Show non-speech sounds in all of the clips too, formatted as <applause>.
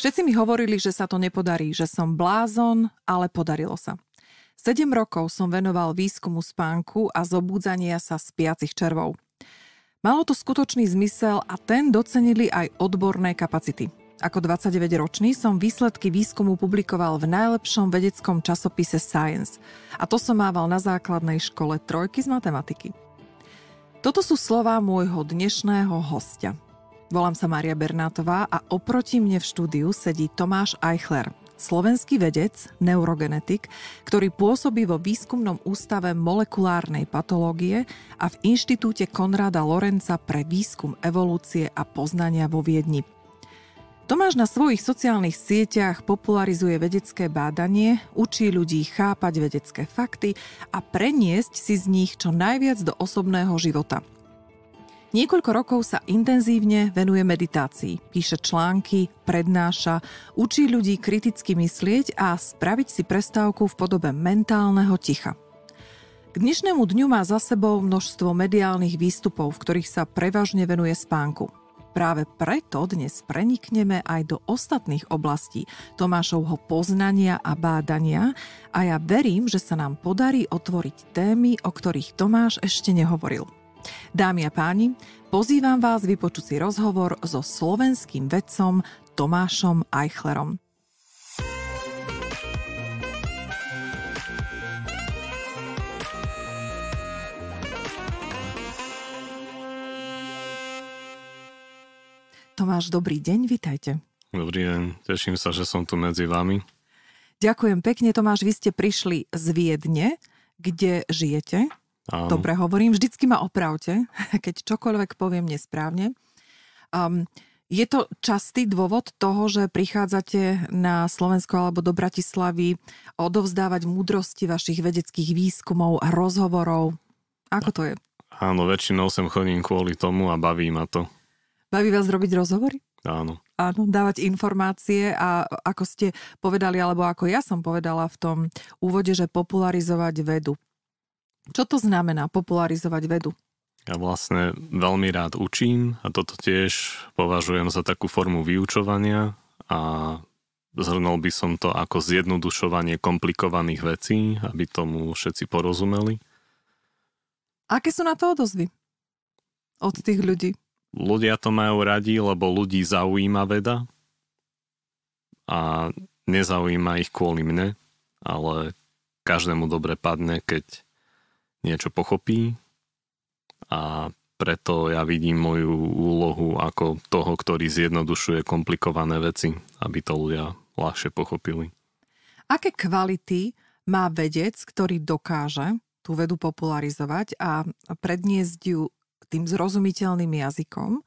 Všetci mi hovorili, že sa to nepodarí, že som blázon, ale podarilo sa. 7 rokov som venoval výskumu spánku a zobúdzania sa spiacich červov. Malo to skutočný zmysel a ten docenili aj odborné kapacity. Ako 29-ročný som výsledky výskumu publikoval v najlepšom vedeckom časopise Science. A to som mával na základnej škole trojky z matematiky. Toto sú slova môjho dnešného hostia. Volám sa Mária Bernátová a oproti mne v štúdiu sedí Tomáš Eichler, slovenský vedec, neurogenetik, ktorý pôsobí vo výskumnom ústave molekulárnej patológie a v inštitúte Konrada Lorenca pre výskum evolúcie a poznania vo Viedni. Tomáš na svojich sociálnych sieťach popularizuje vedecké bádanie, učí ľudí chápať vedecké fakty a preniesť si z nich čo najviac do osobného života – Niekoľko rokov sa intenzívne venuje meditácii. Píše články, prednáša, učí ľudí kriticky myslieť a spraviť si prestávku v podobe mentálneho ticha. K dnešnému dňu má za sebou množstvo mediálnych výstupov, v ktorých sa prevažne venuje spánku. Práve preto dnes prenikneme aj do ostatných oblastí Tomášovho poznania a bádania a ja verím, že sa nám podarí otvoriť témy, o ktorých Tomáš ešte nehovoril. Dámy a páni, pozývam vás vypočuť si rozhovor so slovenským vedcom Tomášom Eichlerom. Tomáš, dobrý deň, vitajte. Dobrý deň, teším sa, že som tu medzi vami. Ďakujem pekne, Tomáš, vy ste prišli z Viedne, kde žijete. Áno. Dobre hovorím, vždycky ma opravte, <laughs> keď čokoľvek poviem nesprávne. Um, je to častý dôvod toho, že prichádzate na Slovensko alebo do Bratislavy odovzdávať múdrosti vašich vedeckých výskumov a rozhovorov? Ako to je? Áno, väčšinou sem chodím kvôli tomu a baví ma to. Baví vás robiť rozhovory? Áno. Áno, dávať informácie a ako ste povedali, alebo ako ja som povedala v tom úvode, že popularizovať vedu. Čo to znamená popularizovať vedu? Ja vlastne veľmi rád učím a toto tiež považujem za takú formu vyučovania a zhrnul by som to ako zjednodušovanie komplikovaných vecí, aby tomu všetci porozumeli. Aké sú na to odozvy od tých ľudí? Ľudia to majú radi, lebo ľudí zaujíma veda a nezaujíma ich kvôli mne, ale každému dobre padne, keď niečo pochopí a preto ja vidím moju úlohu ako toho, ktorý zjednodušuje komplikované veci, aby to ľudia ľahšie pochopili. Aké kvality má vedec, ktorý dokáže tú vedu popularizovať a predniesť ju tým zrozumiteľným jazykom,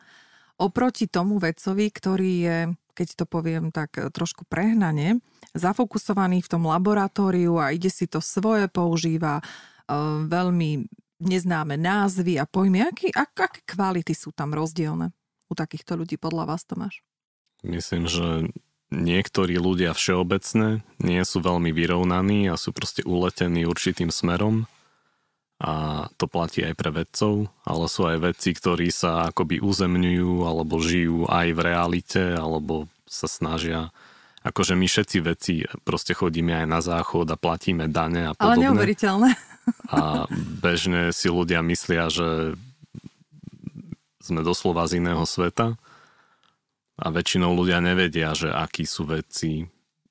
oproti tomu vedcovi, ktorý je, keď to poviem tak e, trošku prehnane, zafokusovaný v tom laboratóriu a ide si to svoje, používa Ehm, veľmi neznáme názvy a pojmy. Aký, ak, aké kvality sú tam rozdielne u takýchto ľudí podľa vás, Tomáš? Myslím, že niektorí ľudia všeobecne nie sú veľmi vyrovnaní a sú proste uletení určitým smerom a to platí aj pre vedcov, ale sú aj vedci, ktorí sa akoby uzemňujú alebo žijú aj v realite alebo sa snažia akože my všetci veci proste chodíme aj na záchod a platíme dane a podobne. Ale neuveriteľné. A bežne si ľudia myslia, že sme doslova z iného sveta a väčšinou ľudia nevedia, že akí sú veci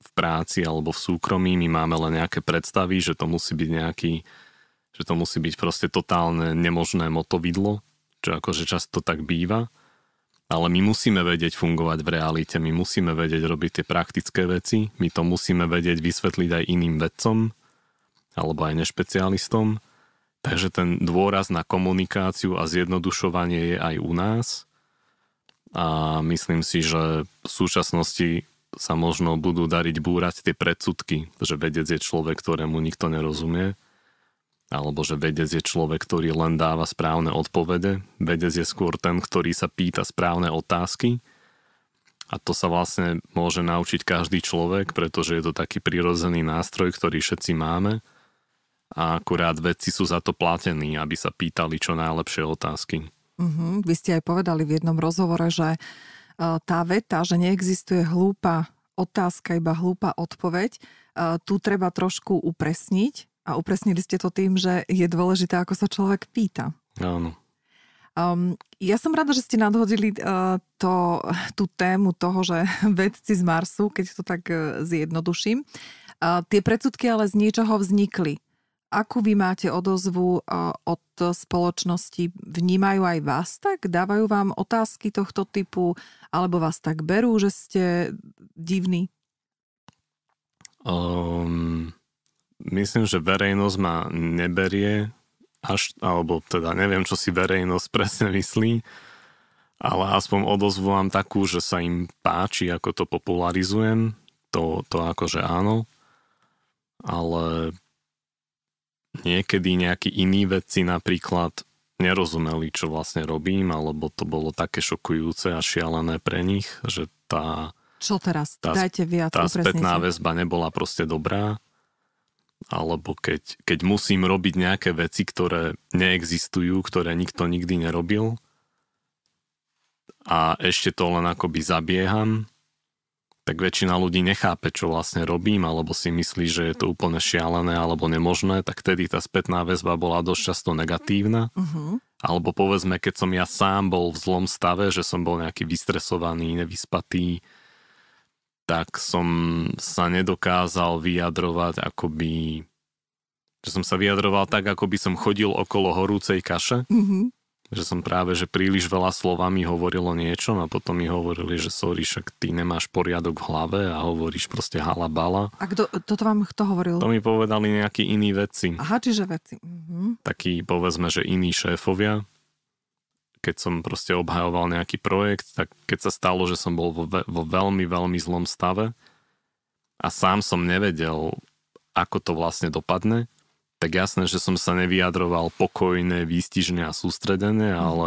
v práci alebo v súkromí. My máme len nejaké predstavy, že to musí byť nejaký, že to musí byť proste totálne nemožné motovidlo, čo akože často tak býva. Ale my musíme vedieť fungovať v realite, my musíme vedieť robiť tie praktické veci, my to musíme vedieť vysvetliť aj iným vedcom, alebo aj nešpecialistom. Takže ten dôraz na komunikáciu a zjednodušovanie je aj u nás. A myslím si, že v súčasnosti sa možno budú dariť búrať tie predsudky, že vedec je človek, ktorému nikto nerozumie, alebo že vedec je človek, ktorý len dáva správne odpovede. Vedec je skôr ten, ktorý sa pýta správne otázky. A to sa vlastne môže naučiť každý človek, pretože je to taký prirodzený nástroj, ktorý všetci máme – a akurát vedci sú za to platení, aby sa pýtali čo najlepšie otázky. Uh-huh. Vy ste aj povedali v jednom rozhovore, že e, tá veta, že neexistuje hlúpa otázka, iba hlúpa odpoveď, e, tu treba trošku upresniť a upresnili ste to tým, že je dôležité, ako sa človek pýta. Áno. Um, ja som rada, že ste nadhodili uh, to, tú tému toho, že <laughs> vedci z Marsu, keď to tak uh, zjednoduším, uh, tie predsudky ale z niečoho vznikli. Akú vy máte odozvu e, od spoločnosti? Vnímajú aj vás tak? Dávajú vám otázky tohto typu? Alebo vás tak berú, že ste divní? Um, myslím, že verejnosť ma neberie až, alebo teda neviem, čo si verejnosť <laughs> presne myslí, ale aspoň odozvu vám takú, že sa im páči, ako to popularizujem. To, to akože áno. Ale niekedy nejakí iní vedci napríklad nerozumeli, čo vlastne robím, alebo to bolo také šokujúce a šialené pre nich, že tá... Čo teraz? Tá, Dajte viac. Tá spätná väzba nebola proste dobrá. Alebo keď, keď musím robiť nejaké veci, ktoré neexistujú, ktoré nikto nikdy nerobil a ešte to len akoby zabieham, tak väčšina ľudí nechápe, čo vlastne robím, alebo si myslí, že je to úplne šialené alebo nemožné, tak tedy tá spätná väzba bola dosť často negatívna. Uh-huh. Alebo povedzme, keď som ja sám bol v zlom stave, že som bol nejaký vystresovaný, nevyspatý, tak som sa nedokázal vyjadrovať akoby že som sa vyjadroval tak, ako by som chodil okolo horúcej kaše. Uh-huh že som práve že príliš veľa slovami hovoril o niečom no a potom mi hovorili, že sorry, však ty nemáš poriadok v hlave a hovoríš proste halabala. A kto, toto vám kto hovoril? To mi povedali nejakí iní veci. Aha, čiže veci. Mhm. Takí povedzme, že iní šéfovia, keď som proste obhajoval nejaký projekt, tak keď sa stalo, že som bol vo, vo veľmi, veľmi zlom stave a sám som nevedel, ako to vlastne dopadne, tak jasné, že som sa nevyjadroval pokojné, výstižne a sústredené, mhm. ale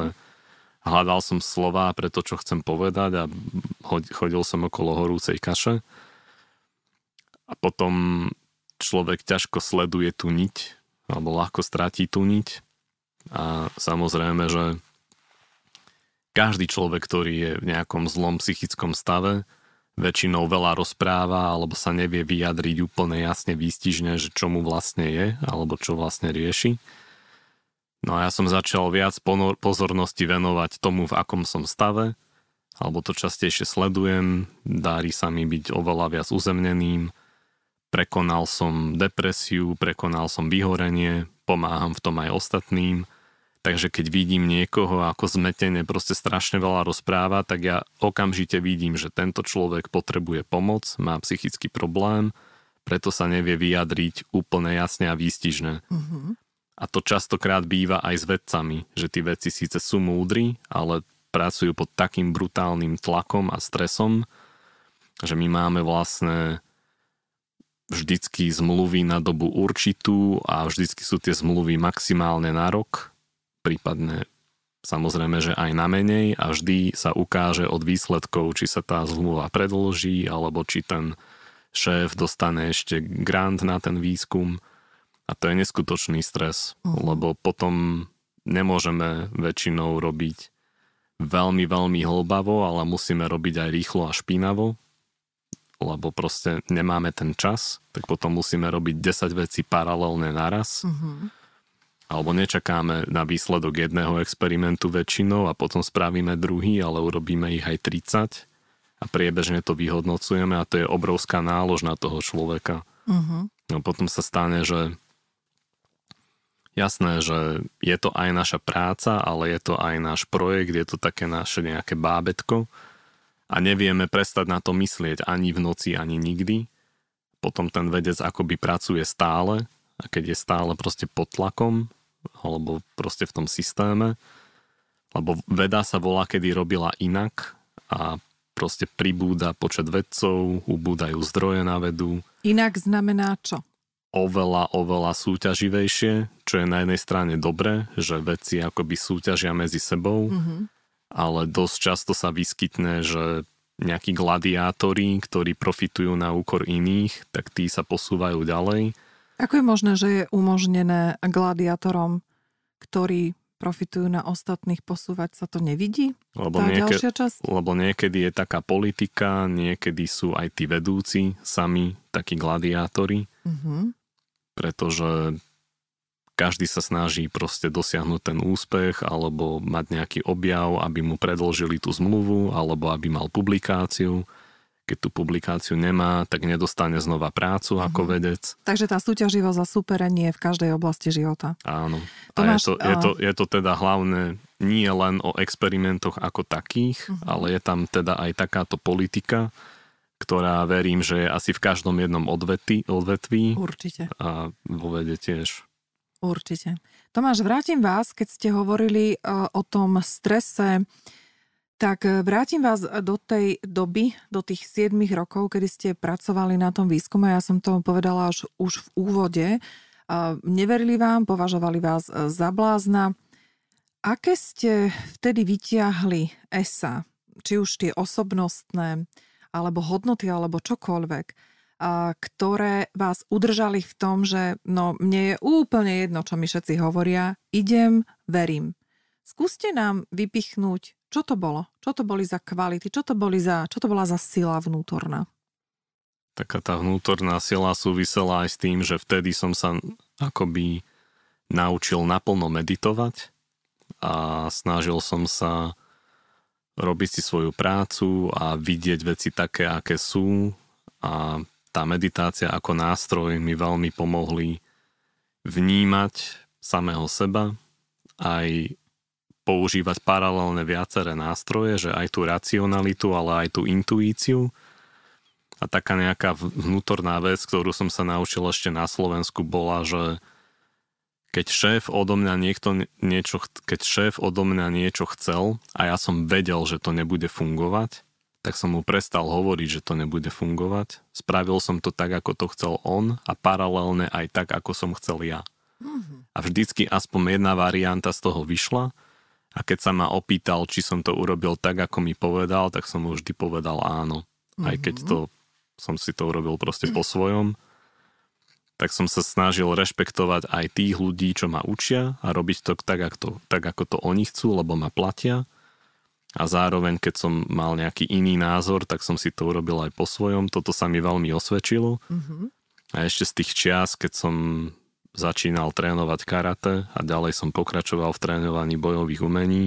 hľadal som slova pre to, čo chcem povedať a chodil som okolo horúcej kaše. A potom človek ťažko sleduje tú niť, alebo ľahko stratí tú niť. A samozrejme, že každý človek, ktorý je v nejakom zlom psychickom stave, väčšinou veľa rozpráva alebo sa nevie vyjadriť úplne jasne výstižne, že čo mu vlastne je alebo čo vlastne rieši. No a ja som začal viac pozornosti venovať tomu, v akom som stave, alebo to častejšie sledujem, dári sa mi byť oveľa viac uzemneným, prekonal som depresiu, prekonal som vyhorenie, pomáham v tom aj ostatným – Takže keď vidím niekoho ako zmetene proste strašne veľa rozpráva, tak ja okamžite vidím, že tento človek potrebuje pomoc, má psychický problém, preto sa nevie vyjadriť úplne jasne a výstižne. Uh-huh. A to častokrát býva aj s vedcami, že tí vedci síce sú múdri, ale pracujú pod takým brutálnym tlakom a stresom, že my máme vlastne vždycky zmluvy na dobu určitú a vždycky sú tie zmluvy maximálne na rok prípadne samozrejme, že aj na menej a vždy sa ukáže od výsledkov, či sa tá zmluva predlží, alebo či ten šéf dostane ešte grant na ten výskum. A to je neskutočný stres, mhm. lebo potom nemôžeme väčšinou robiť veľmi, veľmi hlbavo, ale musíme robiť aj rýchlo a špinavo, lebo proste nemáme ten čas, tak potom musíme robiť 10 vecí paralelne naraz. Uh-huh alebo nečakáme na výsledok jedného experimentu väčšinou a potom spravíme druhý, ale urobíme ich aj 30 a priebežne to vyhodnocujeme a to je obrovská nálož na toho človeka. Uh-huh. No potom sa stane, že jasné, že je to aj naša práca, ale je to aj náš projekt, je to také naše nejaké bábetko a nevieme prestať na to myslieť ani v noci, ani nikdy. Potom ten vedec akoby pracuje stále, a keď je stále proste pod tlakom alebo proste v tom systéme, lebo veda sa volá, kedy robila inak a proste pribúda počet vedcov, ubúdajú zdroje na vedu. Inak znamená čo? Oveľa, oveľa súťaživejšie, čo je na jednej strane dobré, že vedci akoby súťažia medzi sebou, mm-hmm. ale dosť často sa vyskytne, že nejakí gladiátori, ktorí profitujú na úkor iných, tak tí sa posúvajú ďalej ako je možné, že je umožnené gladiátorom, ktorí profitujú na ostatných, posúvať sa to nevidí? Lebo, tá niekedy, ďalšia časť? lebo niekedy je taká politika, niekedy sú aj tí vedúci sami takí gladiátori, mm-hmm. pretože každý sa snaží proste dosiahnuť ten úspech alebo mať nejaký objav, aby mu predložili tú zmluvu alebo aby mal publikáciu keď tú publikáciu nemá, tak nedostane znova prácu ako mm. vedec. Takže tá súťaživosť a súperenie je v každej oblasti života. Áno. A je, to, je, to, je to teda hlavné nie len o experimentoch ako takých, mm. ale je tam teda aj takáto politika, ktorá verím, že je asi v každom jednom odvety, odvetví. Určite. A vo vede tiež. Určite. Tomáš, vrátim vás, keď ste hovorili e, o tom strese, tak e, vrátim vás do tej doby, do tých 7 rokov, kedy ste pracovali na tom výskume. Ja som to povedala až už v úvode. Neverili vám, považovali vás e, za blázna. Aké ste vtedy vytiahli ESA, či už tie osobnostné, alebo hodnoty, alebo čokoľvek, ktoré vás udržali v tom, že no, mne je úplne jedno, čo mi všetci hovoria, idem, verím. Skúste nám vypichnúť čo to bolo? Čo to boli za kvality? Čo to, boli za, čo to bola za sila vnútorná? Taká tá vnútorná sila súvisela aj s tým, že vtedy som sa akoby naučil naplno meditovať a snažil som sa robiť si svoju prácu a vidieť veci také, aké sú a tá meditácia ako nástroj mi veľmi pomohli vnímať samého seba, aj používať paralelne viaceré nástroje, že aj tú racionalitu, ale aj tú intuíciu. A taká nejaká vnútorná vec, ktorú som sa naučil ešte na Slovensku, bola, že keď šéf odo mňa niekto niečo, keď šéf odo mňa niečo chcel a ja som vedel, že to nebude fungovať, tak som mu prestal hovoriť, že to nebude fungovať. Spravil som to tak, ako to chcel on a paralelne aj tak, ako som chcel ja. Mhm. A vždycky aspoň jedna varianta z toho vyšla a keď sa ma opýtal, či som to urobil tak, ako mi povedal, tak som mu vždy povedal áno. Aj keď mhm. to som si to urobil proste po svojom, tak som sa snažil rešpektovať aj tých ľudí, čo ma učia a robiť to tak, ako to, tak, ako to oni chcú, lebo ma platia. A zároveň, keď som mal nejaký iný názor, tak som si to urobil aj po svojom. Toto sa mi veľmi osvedčilo. Mm-hmm. A ešte z tých čias, keď som začínal trénovať karate a ďalej som pokračoval v trénovaní bojových umení.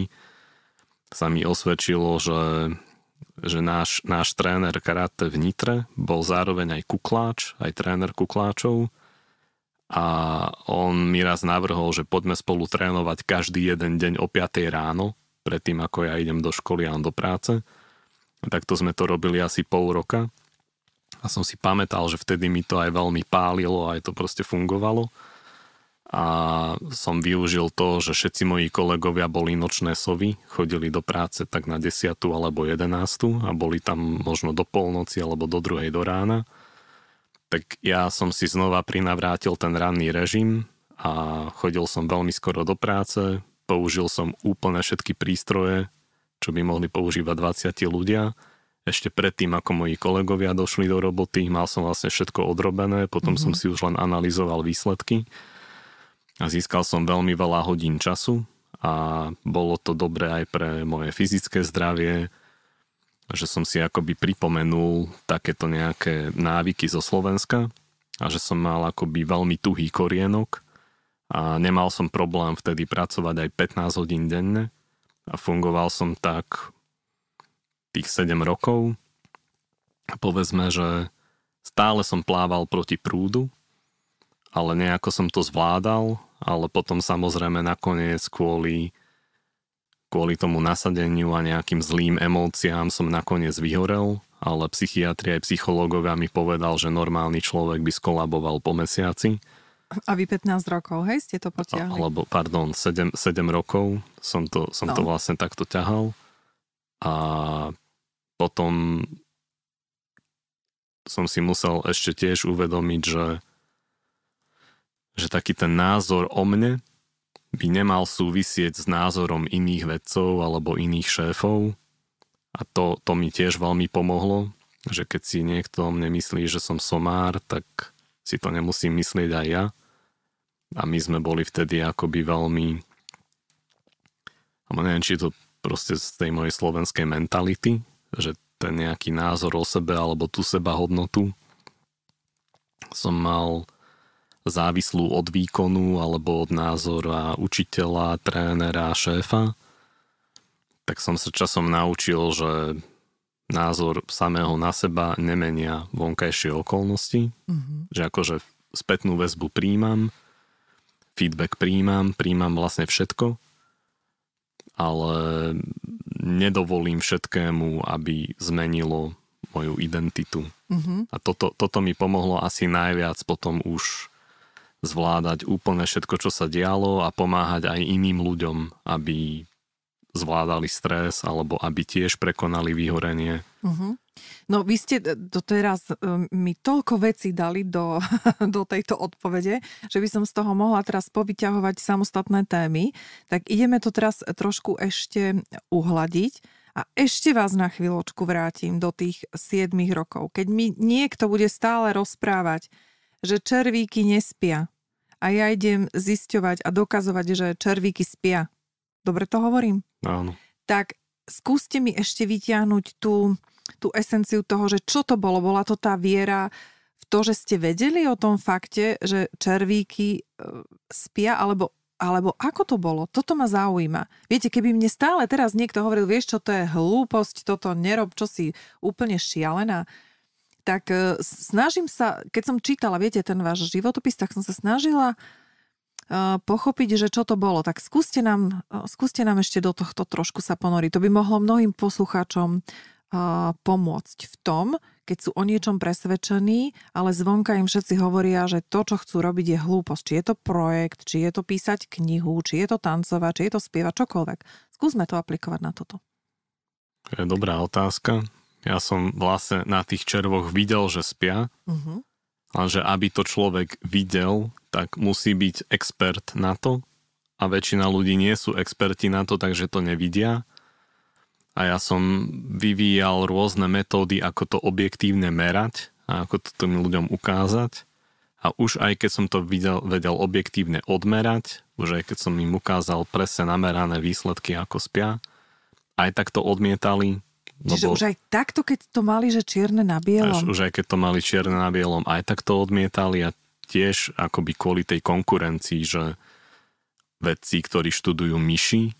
Sa mi osvedčilo, že, že náš, náš tréner karate v Nitre bol zároveň aj kukláč, aj tréner kukláčov a on mi raz navrhol, že poďme spolu trénovať každý jeden deň o 5 ráno, predtým ako ja idem do školy a on do práce. Takto sme to robili asi pol roka a som si pamätal, že vtedy mi to aj veľmi pálilo a aj to proste fungovalo a som využil to, že všetci moji kolegovia boli nočné sovy, chodili do práce tak na 10. alebo 11. a boli tam možno do polnoci alebo do druhej do rána. Tak ja som si znova prinavrátil ten ranný režim a chodil som veľmi skoro do práce, použil som úplne všetky prístroje, čo by mohli používať 20 ľudia. Ešte predtým, ako moji kolegovia došli do roboty, mal som vlastne všetko odrobené, potom mm-hmm. som mhm. si už len analyzoval výsledky a získal som veľmi veľa hodín času a bolo to dobré aj pre moje fyzické zdravie, že som si akoby pripomenul takéto nejaké návyky zo Slovenska a že som mal akoby veľmi tuhý korienok a nemal som problém vtedy pracovať aj 15 hodín denne a fungoval som tak tých 7 rokov. Povedzme, že stále som plával proti prúdu, ale nejako som to zvládal ale potom samozrejme nakoniec kvôli, kvôli tomu nasadeniu a nejakým zlým emóciám som nakoniec vyhorel, ale psychiatri aj psychológovia mi povedal, že normálny človek by skolaboval po mesiaci. A vy 15 rokov, hej, ste to potiahli? Alebo, pardon, 7, 7 rokov som, to, som no. to vlastne takto ťahal. A potom som si musel ešte tiež uvedomiť, že že taký ten názor o mne by nemal súvisieť s názorom iných vedcov alebo iných šéfov. A to, to mi tiež veľmi pomohlo, že keď si niekto o mne myslí, že som somár, tak si to nemusím myslieť aj ja. A my sme boli vtedy akoby veľmi... A neviem, či to proste z tej mojej slovenskej mentality, že ten nejaký názor o sebe alebo tú seba hodnotu som mal závislú od výkonu alebo od názora učiteľa, trénera, šéfa, tak som sa časom naučil, že názor samého na seba nemenia vonkajšie okolnosti, mm-hmm. že akože spätnú väzbu príjmam, feedback príjmam, príjmam vlastne všetko, ale nedovolím všetkému, aby zmenilo moju identitu. Mm-hmm. A toto, toto mi pomohlo asi najviac potom už zvládať úplne všetko, čo sa dialo a pomáhať aj iným ľuďom, aby zvládali stres alebo aby tiež prekonali vyhorenie. Uh-huh. No vy ste e, doteraz e, mi toľko vecí dali do, <laughs> do tejto odpovede, že by som z toho mohla teraz povyťahovať samostatné témy. Tak ideme to teraz trošku ešte uhladiť. A ešte vás na chvíľočku vrátim do tých 7 rokov, keď mi niekto bude stále rozprávať, že červíky nespia. A ja idem zisťovať a dokazovať, že červíky spia. Dobre to hovorím? Áno. Tak skúste mi ešte vyťahnuť tú, tú esenciu toho, že čo to bolo. Bola to tá viera v to, že ste vedeli o tom fakte, že červíky e, spia, alebo alebo ako to bolo? Toto ma zaujíma. Viete, keby mne stále teraz niekto hovoril, vieš čo, to je hlúposť, toto nerob, čo si úplne šialená, tak e, snažím sa, keď som čítala, viete, ten váš životopis, tak som sa snažila e, pochopiť, že čo to bolo. Tak skúste nám, e, skúste nám ešte do tohto trošku sa ponoriť. To by mohlo mnohým poslucháčom pomôcť v tom, keď sú o niečom presvedčení, ale zvonka im všetci hovoria, že to, čo chcú robiť, je hlúposť. Či je to projekt, či je to písať knihu, či je to tancovať, či je to spievať, čokoľvek. Skúsme to aplikovať na toto. To je dobrá otázka. Ja som vlastne na tých červoch videl, že spia, uh-huh. Mhm. lenže aby to človek videl, tak musí byť expert na to a väčšina ľudí nie sú experti na to, takže to nevidia. A ja som vyvíjal rôzne metódy, ako to objektívne merať a ako to tým ľuďom ukázať. A už aj keď som to videl, vedel objektívne odmerať, už aj keď som im ukázal presne namerané výsledky, ako spia, aj tak to odmietali, Čiže lebo... už aj takto, keď to mali, že čierne na bielom. Až, už aj keď to mali čierne na bielom, aj tak to odmietali a tiež akoby kvôli tej konkurencii, že vedci, ktorí študujú myši,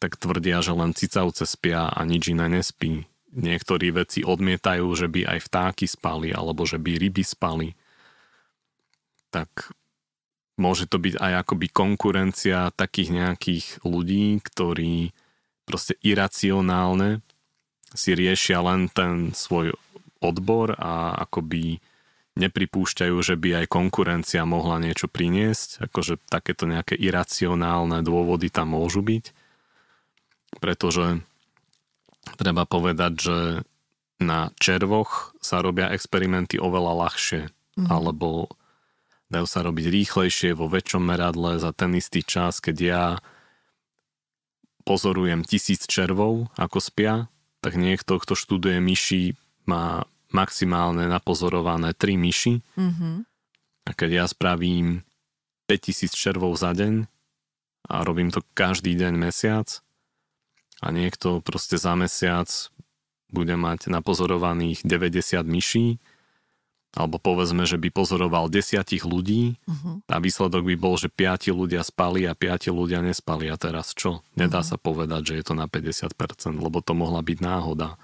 tak tvrdia, že len cicavce spia a nič iné nespí. Niektorí vedci odmietajú, že by aj vtáky spali, alebo že by ryby spali. Tak môže to byť aj akoby konkurencia takých nejakých ľudí, ktorí proste iracionálne si riešia len ten svoj odbor a akoby nepripúšťajú, že by aj konkurencia mohla niečo priniesť, akože takéto nejaké iracionálne dôvody tam môžu byť, pretože treba povedať, že na červoch sa robia experimenty oveľa ľahšie, mm. alebo dajú sa robiť rýchlejšie vo väčšom meradle za ten istý čas, keď ja pozorujem tisíc červov, ako spia, tak niekto, kto študuje myši, má maximálne napozorované tri myši. Mm-hmm. A keď ja spravím 5000 červov za deň a robím to každý deň mesiac a niekto proste za mesiac bude mať napozorovaných 90 myší, alebo povedzme, že by pozoroval desiatich ľudí uh-huh. a výsledok by bol, že piati ľudia spali a piati ľudia nespali. A teraz čo? Nedá uh-huh. sa povedať, že je to na 50%, lebo to mohla byť náhoda.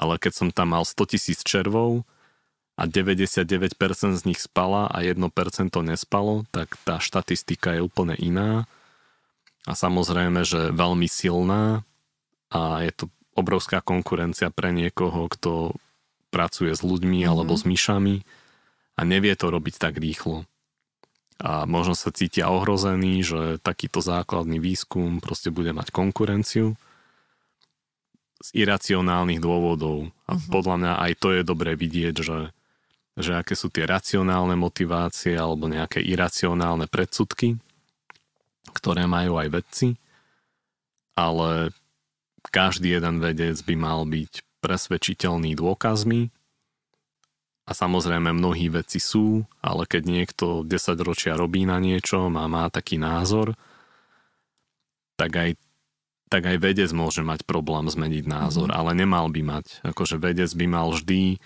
Ale keď som tam mal 100 tisíc červov a 99% z nich spala a 1% nespalo, tak tá štatistika je úplne iná a samozrejme, že veľmi silná a je to obrovská konkurencia pre niekoho, kto pracuje s ľuďmi mm-hmm. alebo mhm. s myšami a nevie to robiť tak rýchlo. A možno sa cítia ohrození, že takýto základný výskum proste bude mať konkurenciu z iracionálnych dôvodov. A mm-hmm. podľa mňa aj to je dobré vidieť, že, že aké sú tie racionálne motivácie alebo nejaké iracionálne predsudky, ktoré majú aj vedci. Ale každý jeden vedec by mal byť presvedčiteľný dôkazmi a samozrejme mnohí veci sú, ale keď niekto 10 ročia robí na niečo a má taký názor, tak aj, tak aj vedec môže mať problém zmeniť názor, mm. ale nemal by mať. Akože vedec by mal vždy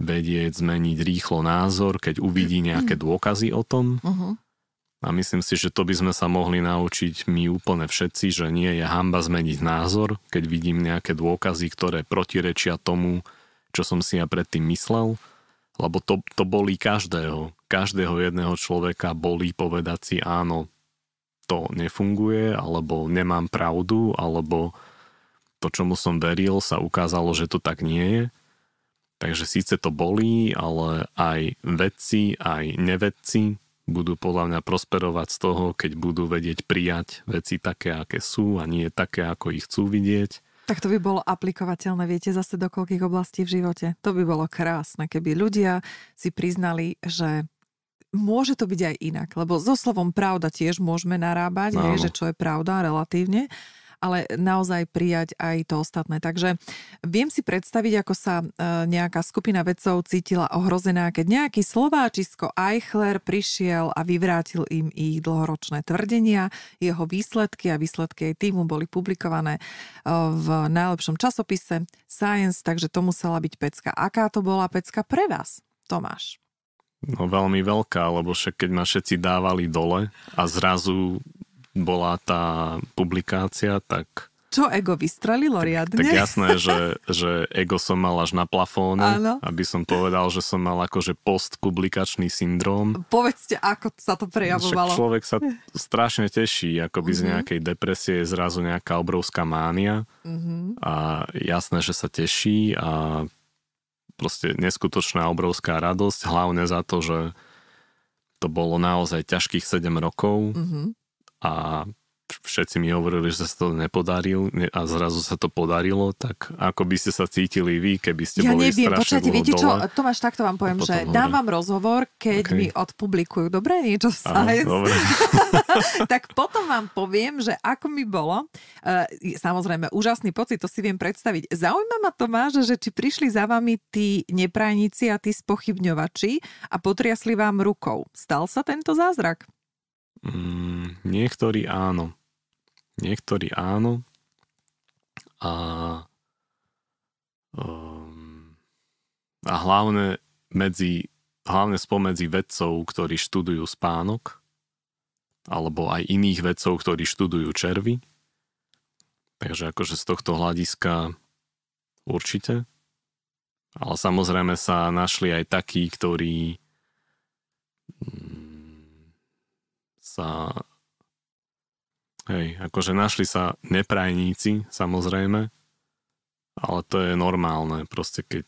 vedieť zmeniť rýchlo názor, keď uvidí nejaké <clears throat> dôkazy o tom. Uh-huh. A myslím si, že to by sme sa mohli naučiť my úplne všetci, že nie je hamba zmeniť názor, keď vidím nejaké dôkazy, ktoré protirečia tomu, čo som si ja predtým myslel, lebo to, to bolí každého. Každého jedného človeka bolí povedať si áno, to nefunguje, alebo nemám pravdu, alebo to, čomu som veril, sa ukázalo, že to tak nie je. Takže síce to bolí, ale aj vedci, aj nevedci budú podľa mňa prosperovať z toho, keď budú vedieť prijať veci také, aké sú a nie také, ako ich chcú vidieť. Tak to by bolo aplikovateľné, viete, zase do koľkých oblastí v živote. To by bolo krásne, keby ľudia si priznali, že môže to byť aj inak, lebo so slovom pravda tiež môžeme narábať, no. nie, že čo je pravda relatívne, ale naozaj prijať aj to ostatné. Takže viem si predstaviť, ako sa e, nejaká skupina vedcov cítila ohrozená, keď nejaký Slováčisko Eichler prišiel a vyvrátil im ich dlhoročné tvrdenia. Jeho výsledky a výsledky jej týmu boli publikované e, v najlepšom časopise Science, takže to musela byť pecka. Aká to bola pecka pre vás, Tomáš? No veľmi veľká, lebo však keď ma všetci dávali dole a zrazu bola tá publikácia, tak... Čo ego vystrelilo riadne? Tak, tak jasné, že, že ego som mal až na plafóne, Áno. aby som povedal, že som mal akože postpublikačný syndrom. Povedzte, ako sa to prejavovalo. Však človek sa strašne teší, by uh-huh. z mhm. nejakej depresie je zrazu nejaká obrovská mánia Uh-huh. a jasné, že sa teší a proste neskutočná obrovská radosť, hlavne za to, že to bolo naozaj ťažkých 7 rokov. Uh-huh a všetci mi hovorili, že sa to nepodaril a zrazu sa to podarilo, tak ako by ste sa cítili vy, keby ste ja boli neviem, strašne dlho viete dole, čo, Tomáš, takto vám poviem, že hovorím. dám vám rozhovor, keď okay. mi odpublikujú, dobre, niečo sa Aha, <laughs> tak potom vám poviem, že ako mi bolo. E, samozrejme, úžasný pocit, to si viem predstaviť. Zaujíma ma Tomáš, že či prišli za vami tí neprajníci a tí spochybňovači a potriasli vám rukou. Stal sa tento zázrak? Mm, niektorí áno. Niektorí áno. A, um, a hlavne medzi hlavne spomedzi vedcov, ktorí študujú spánok, alebo aj iných vedcov, ktorí študujú červy. Takže akože z tohto hľadiska určite. Ale samozrejme sa našli aj takí, ktorí mm, sa hej, akože našli sa neprajníci, samozrejme, ale to je normálne, proste keď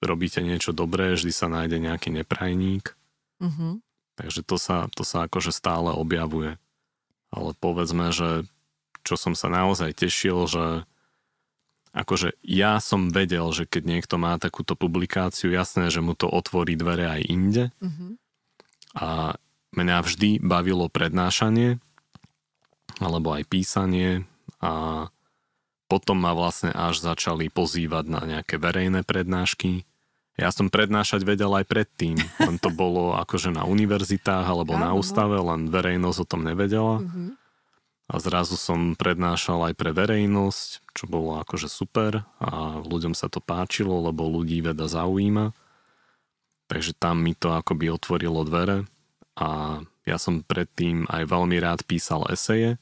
robíte niečo dobré, vždy sa nájde nejaký neprajník. Mm-hmm. Takže to sa, to sa akože stále objavuje. Ale povedzme, že čo som sa naozaj tešil, že akože ja som vedel, že keď niekto má takúto publikáciu, jasné, že mu to otvorí dvere aj inde. Mm-hmm. A mňa vždy bavilo prednášanie alebo aj písanie a potom ma vlastne až začali pozývať na nejaké verejné prednášky. Ja som prednášať vedel aj predtým, len to bolo akože na univerzitách alebo na ústave, len verejnosť o tom nevedela. Mhm. A zrazu som prednášal aj pre verejnosť, čo bolo akože super a ľuďom sa to páčilo, lebo ľudí veda zaujíma. Takže tam mi to akoby otvorilo dvere a ja som predtým aj veľmi rád písal eseje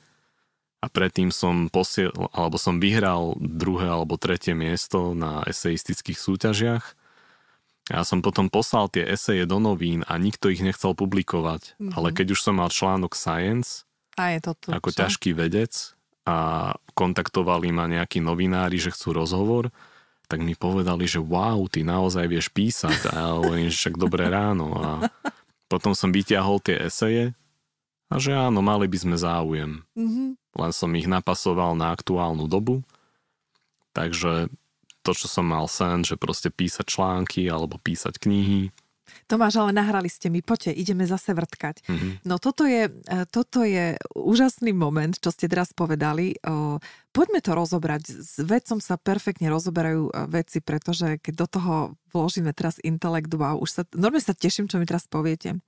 a predtým som posiel, alebo som vyhral druhé alebo tretie miesto na eseistických súťažiach. Ja som potom poslal tie eseje do novín a nikto ich nechcel publikovať. Mm-hmm. Ale keď už som mal článok Science, a je to tu, ako čo? ťažký vedec, a kontaktovali ma nejakí novinári, že chcú rozhovor, tak mi povedali, že wow, ty naozaj vieš písať. A ja hovorím, že však dobré ráno. A potom som vyťahol tie eseje a že áno, mali by sme záujem. Mm-hmm. Len som ich napasoval na aktuálnu dobu. Takže to, čo som mal sen, že proste písať články alebo písať knihy, Tomáš, ale nahrali ste mi, poďte, ideme zase vrtkať. Mm-hmm. No toto je, e, toto je úžasný moment, čo ste teraz povedali. E, poďme to rozobrať. S vedcom sa perfektne rozoberajú e, veci, pretože keď do toho vložíme teraz intelekt, wow, už sa, normálne sa teším, čo mi teraz poviete.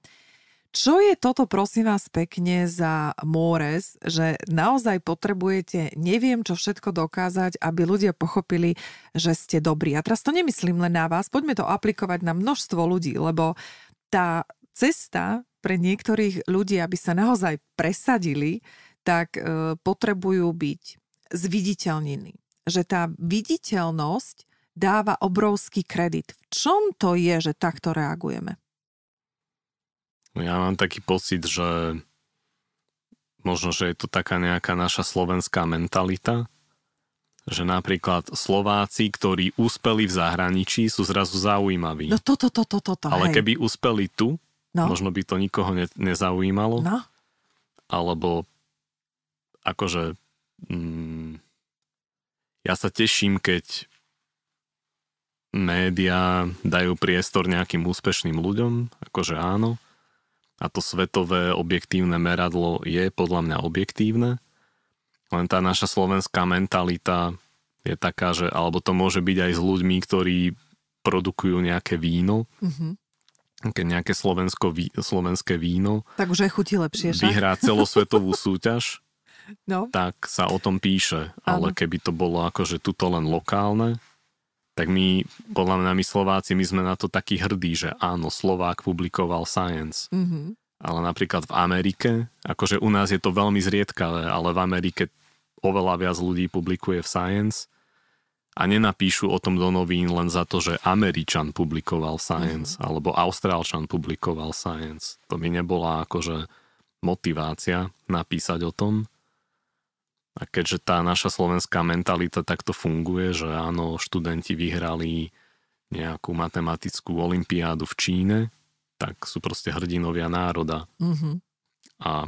Čo je toto, prosím vás, pekne za Mores, že naozaj potrebujete, neviem čo všetko dokázať, aby ľudia pochopili, že ste dobrí. A teraz to nemyslím len na vás, poďme to aplikovať na množstvo ľudí, lebo tá cesta pre niektorých ľudí, aby sa naozaj presadili, tak e, potrebujú byť zviditeľnení. Že tá viditeľnosť dáva obrovský kredit. V čom to je, že takto reagujeme? Ja mám taký pocit, že možno, že je to taká nejaká naša slovenská mentalita, že napríklad Slováci, ktorí úspeli v zahraničí, sú zrazu zaujímaví. No toto, toto, toto, Ale hej. keby úspeli tu, no. možno by to nikoho ne, nezaujímalo. No. Alebo akože mm, ja sa teším, keď médiá dajú priestor nejakým úspešným ľuďom, akože áno, a to svetové objektívne meradlo je podľa mňa objektívne. Len tá naša slovenská mentalita je taká, že alebo to môže byť aj s ľuďmi, ktorí produkujú nejaké víno. Mm-hmm. Keď nejaké slovensko, ví, slovenské víno tak už aj chutí lepšie, však? vyhrá celosvetovú súťaž, no. tak sa o tom píše. Ale ano. keby to bolo akože tuto len lokálne, tak my, podľa mňa, my Slováci, my sme na to takí hrdí, že áno, Slovák publikoval Science. Mm-hmm. Ale napríklad v Amerike, akože u nás je to veľmi zriedkavé, ale v Amerike oveľa viac ľudí publikuje v Science a nenapíšu o tom do novín len za to, že Američan publikoval Science mm-hmm. alebo Austrálčan publikoval Science. To by nebola akože motivácia napísať o tom. A keďže tá naša slovenská mentalita takto funguje, že áno, študenti vyhrali nejakú matematickú olimpiádu v Číne, tak sú proste hrdinovia národa. Mm-hmm. A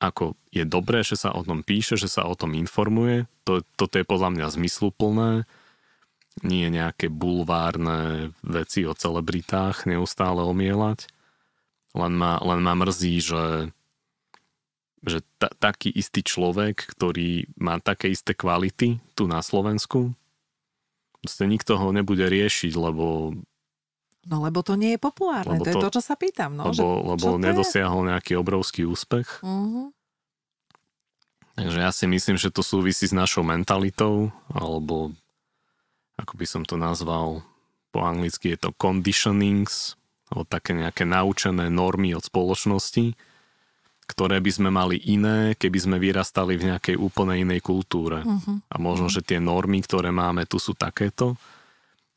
ako je dobré, že sa o tom píše, že sa o tom informuje, to, toto je podľa mňa zmysluplné, nie nejaké bulvárne veci o celebritách neustále omielať. Len ma, len ma mrzí, že že ta, taký istý človek, ktorý má také isté kvality tu na Slovensku, proste nikto ho nebude riešiť, lebo... No lebo to nie je populárne, to, to je to, čo sa pýtam. No, lebo že, lebo nedosiahol je? nejaký obrovský úspech. Uh-huh. Takže ja si myslím, že to súvisí s našou mentalitou, alebo ako by som to nazval, po anglicky je to conditionings, alebo také nejaké naučené normy od spoločnosti, ktoré by sme mali iné, keby sme vyrastali v nejakej úplne inej kultúre. Uh-huh. A možno, že tie normy, ktoré máme tu, sú takéto.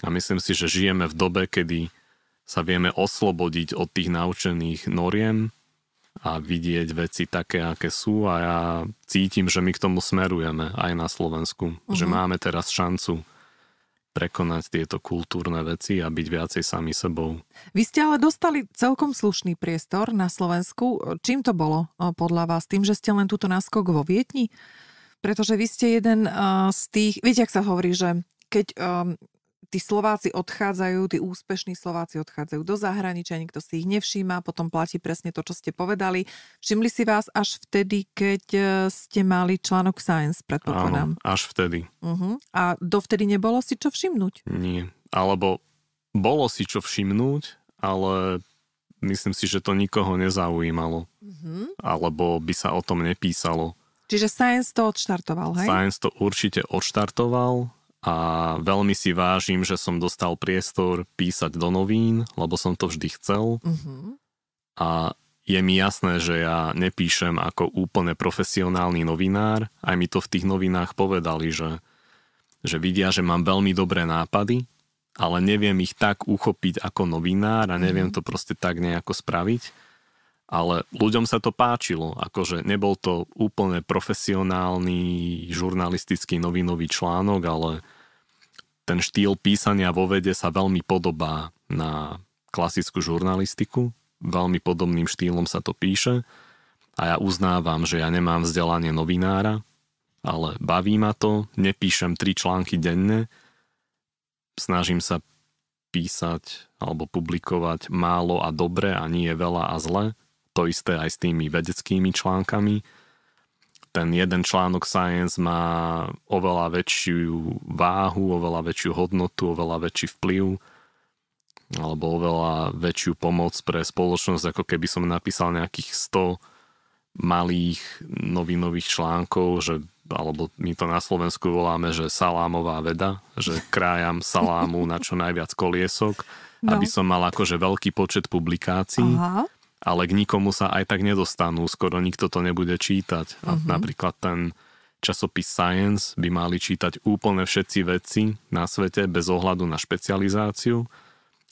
A myslím si, že žijeme v dobe, kedy sa vieme oslobodiť od tých naučených noriem a vidieť veci také, aké sú. A ja cítim, že my k tomu smerujeme aj na Slovensku. Uh-huh. Že mhm. máme teraz šancu prekonať tieto kultúrne veci a byť viacej sami sebou. Vy ste ale dostali celkom slušný priestor na Slovensku. Čím to bolo eh, podľa vás? Tým, že ste len túto náskok vo Vietni? Pretože vy ste jeden eh, z tých, viete, ak sa hovorí, že keď eh, tí Slováci odchádzajú, tí úspešní Slováci odchádzajú do zahraničia, nikto si ich nevšíma, potom platí presne to, čo ste povedali. Všimli si vás až vtedy, keď e, ste mali článok Science, predpokladám. Áno, až vtedy. Uh-huh. A dovtedy nebolo si čo všimnúť? Nie, alebo bolo si čo všimnúť, ale myslím si, že to nikoho nezaujímalo. Uh-huh. Alebo by sa o tom nepísalo. Čiže Science to odštartoval, hej? Science to určite odštartoval a veľmi si vážim, že som dostal priestor písať do novín, lebo som to vždy chcel. Uh-huh. A je mi jasné, že ja nepíšem ako úplne profesionálny novinár. Aj mi to v tých novinách povedali, že, že vidia, že mám veľmi dobré nápady, ale neviem ich tak uchopiť ako novinár a neviem uh-huh. to proste tak nejako spraviť. Ale ľuďom sa to páčilo, akože nebol to úplne profesionálny žurnalistický novinový článok, ale ten štýl písania vo vede sa veľmi podobá na klasickú žurnalistiku, veľmi podobným štýlom sa to píše a ja uznávam, že ja nemám vzdelanie novinára, ale baví ma to, nepíšem tri články denne, snažím sa písať alebo publikovať málo a dobre a nie veľa a zle, to isté aj s tými vedeckými článkami, ten jeden článok Science má oveľa väčšiu váhu, oveľa väčšiu hodnotu, oveľa väčší vplyv alebo oveľa väčšiu pomoc pre spoločnosť, ako keby som napísal nejakých 100 malých novinových článkov, že, alebo my to na Slovensku voláme, že salámová veda, že <laughs> krájam salámu na čo najviac koliesok, no. aby som mal akože veľký počet publikácií. Aha ale k nikomu sa aj tak nedostanú, skoro nikto to nebude čítať. A mm-hmm. napríklad ten časopis Science by mali čítať úplne všetci vedci na svete bez ohľadu na špecializáciu.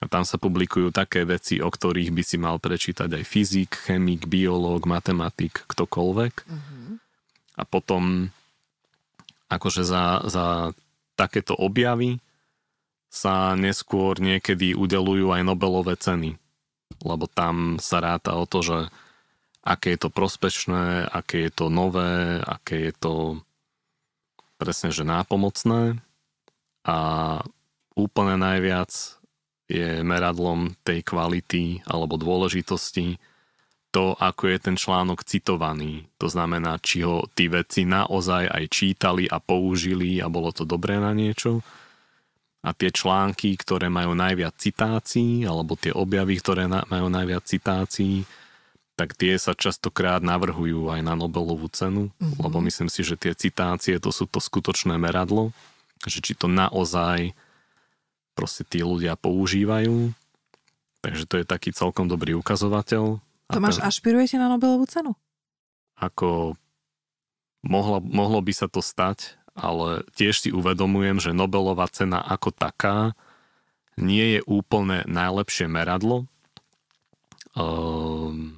A tam sa publikujú také veci, o ktorých by si mal prečítať aj fyzik, chemik, biológ, matematik, ktokoľvek. Mm-hmm. A potom akože za, za takéto objavy sa neskôr niekedy udelujú aj Nobelové ceny lebo tam sa ráta o to, že aké je to prospečné, aké je to nové, aké je to presne, že nápomocné a úplne najviac je meradlom tej kvality alebo dôležitosti to, ako je ten článok citovaný. To znamená, či ho tí veci naozaj aj čítali a použili a bolo to dobré na niečo a tie články, ktoré majú najviac citácií, alebo tie objavy, ktoré na, majú najviac citácií, tak tie sa častokrát navrhujú aj na Nobelovú cenu, mm-hmm. lebo myslím si, že tie citácie to sú to skutočné meradlo, že či to naozaj proste tí ľudia používajú. Takže to je taký celkom dobrý ukazovateľ. Tomáš, ten... ašpirujete na Nobelovú cenu? Ako mohlo, mohlo by sa to stať, ale tiež si uvedomujem, že Nobelová cena ako taká nie je úplne najlepšie meradlo um,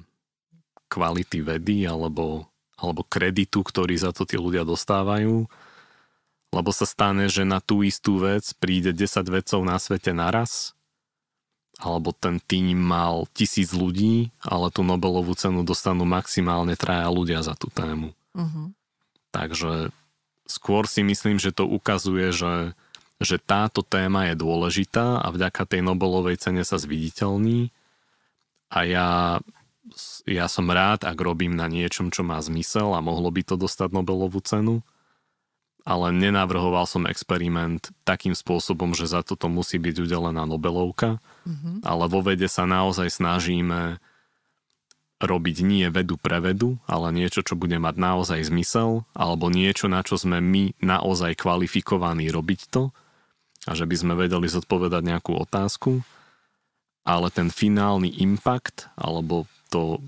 kvality vedy alebo, alebo kreditu, ktorý za to tí ľudia dostávajú, lebo sa stane, že na tú istú vec príde 10 vedcov na svete naraz, alebo ten tým mal tisíc ľudí, ale tú Nobelovú cenu dostanú maximálne traja ľudia za tú tému. Uh-huh. Takže skôr si myslím, že to ukazuje, že, že táto téma je dôležitá a vďaka tej Nobelovej cene sa zviditeľní a ja, ja som rád, ak robím na niečom, čo má zmysel a mohlo by to dostať Nobelovú cenu ale nenavrhoval som experiment takým spôsobom, že za toto musí byť udelená Nobelovka, mm-hmm. ale vo vede sa naozaj snažíme robiť nie vedu pre vedu, ale niečo, čo bude mať naozaj zmysel, alebo niečo, na čo sme my naozaj kvalifikovaní robiť to a že by sme vedeli zodpovedať nejakú otázku, ale ten finálny impact alebo to,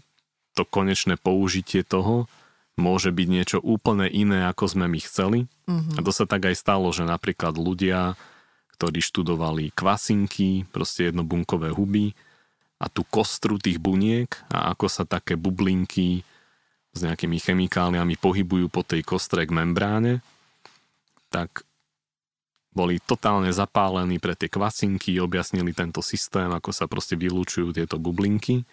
to konečné použitie toho môže byť niečo úplne iné, ako sme my chceli. Mm-hmm. A to sa tak aj stalo, že napríklad ľudia, ktorí študovali kvasinky, proste jednobunkové huby, a tú kostru tých buniek a ako sa také bublinky s nejakými chemikáliami pohybujú po tej kostre k membráne, tak boli totálne zapálení pre tie kvasinky, objasnili tento systém, ako sa proste vylúčujú tieto bublinky.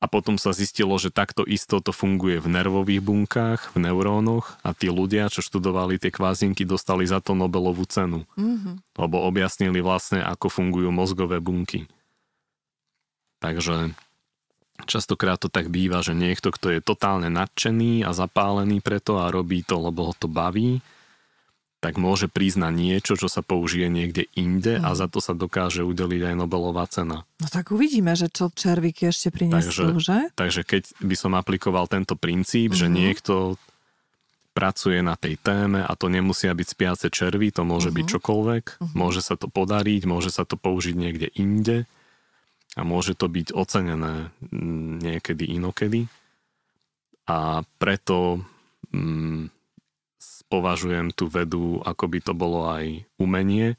A potom sa zistilo, že takto isto to funguje v nervových bunkách, v neurónoch a tí ľudia, čo študovali tie kvázinky, dostali za to Nobelovú cenu. Mm-hmm. Lebo objasnili vlastne, ako fungujú mozgové bunky. Takže častokrát to tak býva, že niekto, kto je totálne nadšený a zapálený preto a robí to, lebo ho to baví, tak môže prísť na niečo, čo sa použije niekde inde a mhm. za to sa dokáže udeliť aj Nobelová cena. No tak uvidíme, že čo červíky ešte priniesú, takže, že? Takže keď by som aplikoval tento princíp, mm-hmm. že mhm. niekto pracuje na tej téme a to nemusia byť spiace červy, to môže mm-hmm. byť mhm. čokoľvek, mm-hmm. môže sa to podariť, môže sa to použiť niekde inde, a môže to byť ocenené mm, niekedy inokedy. A preto mm, považujem tú vedu, ako by to bolo aj umenie,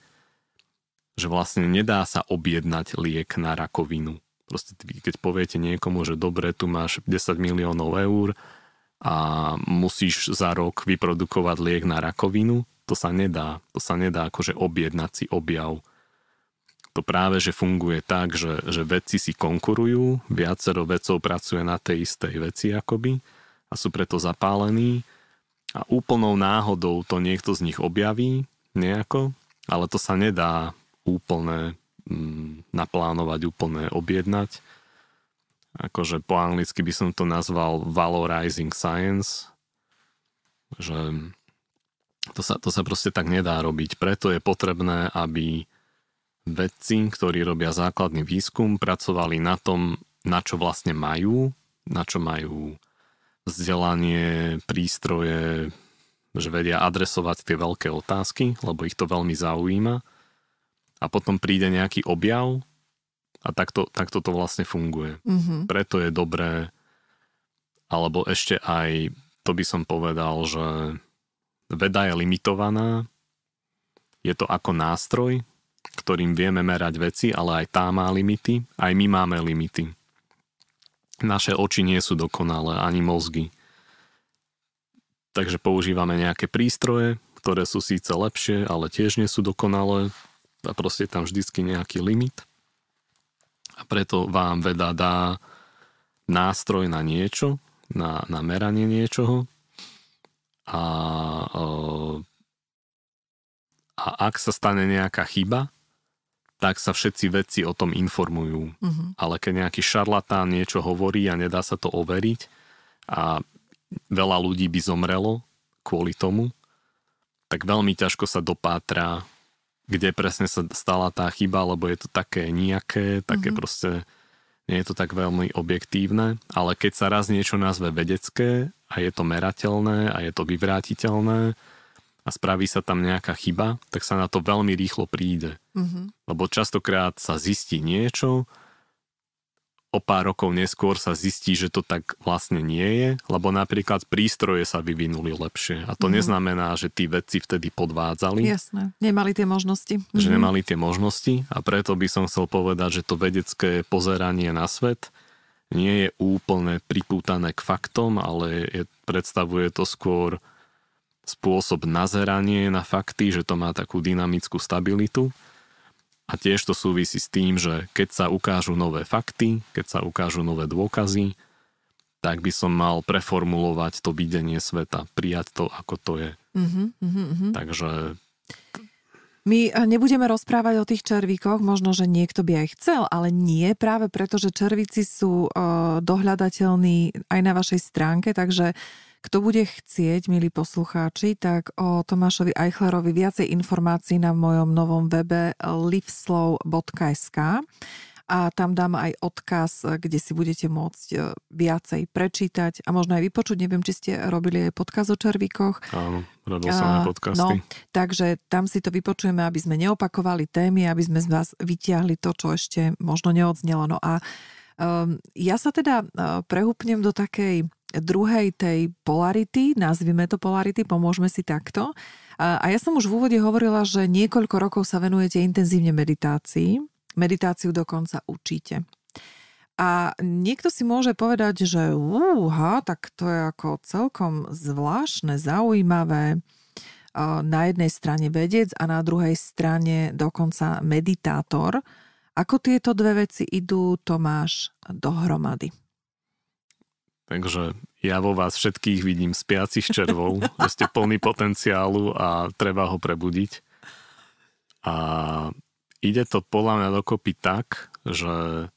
že vlastne nedá sa objednať liek na rakovinu. Proste keď poviete niekomu, že dobre, tu máš 10 miliónov eur a musíš za rok vyprodukovať liek na rakovinu, to sa nedá. To sa nedá akože objednať si objav to práve, že funguje tak, že, že vedci si konkurujú, viacero vedcov pracuje na tej istej veci akoby a sú preto zapálení a úplnou náhodou to niekto z nich objaví nejako, ale to sa nedá úplne m, mm, naplánovať, úplne objednať. Akože po anglicky by som to nazval valorizing science, že to sa, to sa proste tak nedá robiť. Preto je potrebné, aby vedci, ktorí robia základný výskum, pracovali na tom, na čo vlastne majú, na čo majú vzdelanie, prístroje, že vedia adresovať tie veľké otázky, lebo ich to veľmi zaujíma. A potom príde nejaký objav a takto, takto to vlastne funguje. Mm-hmm. Preto je dobré, alebo ešte aj, to by som povedal, že veda je limitovaná, je to ako nástroj, ktorým vieme merať veci, ale aj tá má limity, aj my máme limity. Naše oči nie sú dokonalé, ani mozgy. Takže používame nejaké prístroje, ktoré sú síce lepšie, ale tiež nie sú dokonalé a proste je tam vždycky nejaký limit. A preto vám veda dá nástroj na niečo, na, na meranie niečoho a, e, a ak sa stane nejaká chyba, tak sa všetci vedci o tom informujú. Mm-hmm. Ale keď nejaký šarlatán niečo hovorí a nedá sa to overiť a veľa ľudí by zomrelo kvôli tomu, tak veľmi ťažko sa dopátra, kde presne sa stala tá chyba, lebo je to také nejaké, také mm-hmm. proste nie je to tak veľmi objektívne, ale keď sa raz niečo nazve vedecké a je to merateľné a je to vyvrátiteľné, a spraví sa tam nejaká chyba, tak sa na to veľmi rýchlo príde. Mm-hmm. Lebo častokrát sa zistí niečo, o pár rokov neskôr sa zistí, že to tak vlastne nie je, lebo napríklad prístroje sa vyvinuli lepšie. A to mm-hmm. neznamená, že tí vedci vtedy podvádzali. Jasné, nemali tie možnosti. Že mm-hmm. nemali tie možnosti a preto by som chcel povedať, že to vedecké pozeranie na svet nie je úplne pripútané k faktom, ale je, predstavuje to skôr spôsob nazeranie na fakty, že to má takú dynamickú stabilitu. A tiež to súvisí s tým, že keď sa ukážu nové fakty, keď sa ukážu nové dôkazy, tak by som mal preformulovať to videnie sveta, prijať to, ako to je. Uh-huh, uh-huh. Takže... My eh, nebudeme rozprávať o tých červíkoch, možno, že niekto by aj chcel, ale nie, práve preto, že červíci sú uh, dohľadateľní aj na vašej stránke, takže uh, kto bude chcieť, milí poslucháči, tak o Tomášovi Eichlerovi viacej informácií na mojom novom webe liveslow.sk a tam dám aj odkaz, kde si budete môcť e, viacej prečítať a možno aj vypočuť. Neviem, či ste robili aj podkaz o červíkoch. Áno, robil som aj podcasty. No, takže tam si to vypočujeme, aby sme neopakovali témy, aby sme z vás vyťahli to, čo ešte možno neodznelo. No a ehm, ja sa teda e, prehúpnem do takej druhej tej polarity, nazvime to polarity, pomôžeme si takto. A ja som už v úvode hovorila, že niekoľko rokov sa venujete intenzívne meditácii. Meditáciu dokonca učíte. A niekto si môže povedať, že úha, tak to je ako celkom zvláštne, zaujímavé. E, na jednej strane vedec a na druhej strane dokonca meditátor. Ako tieto dve veci idú, Tomáš, dohromady? Takže ja vo vás všetkých vidím spiacich červov, <laughs> že ste plný potenciálu a treba ho prebudiť. A ide to podľa mňa dokopy tak, že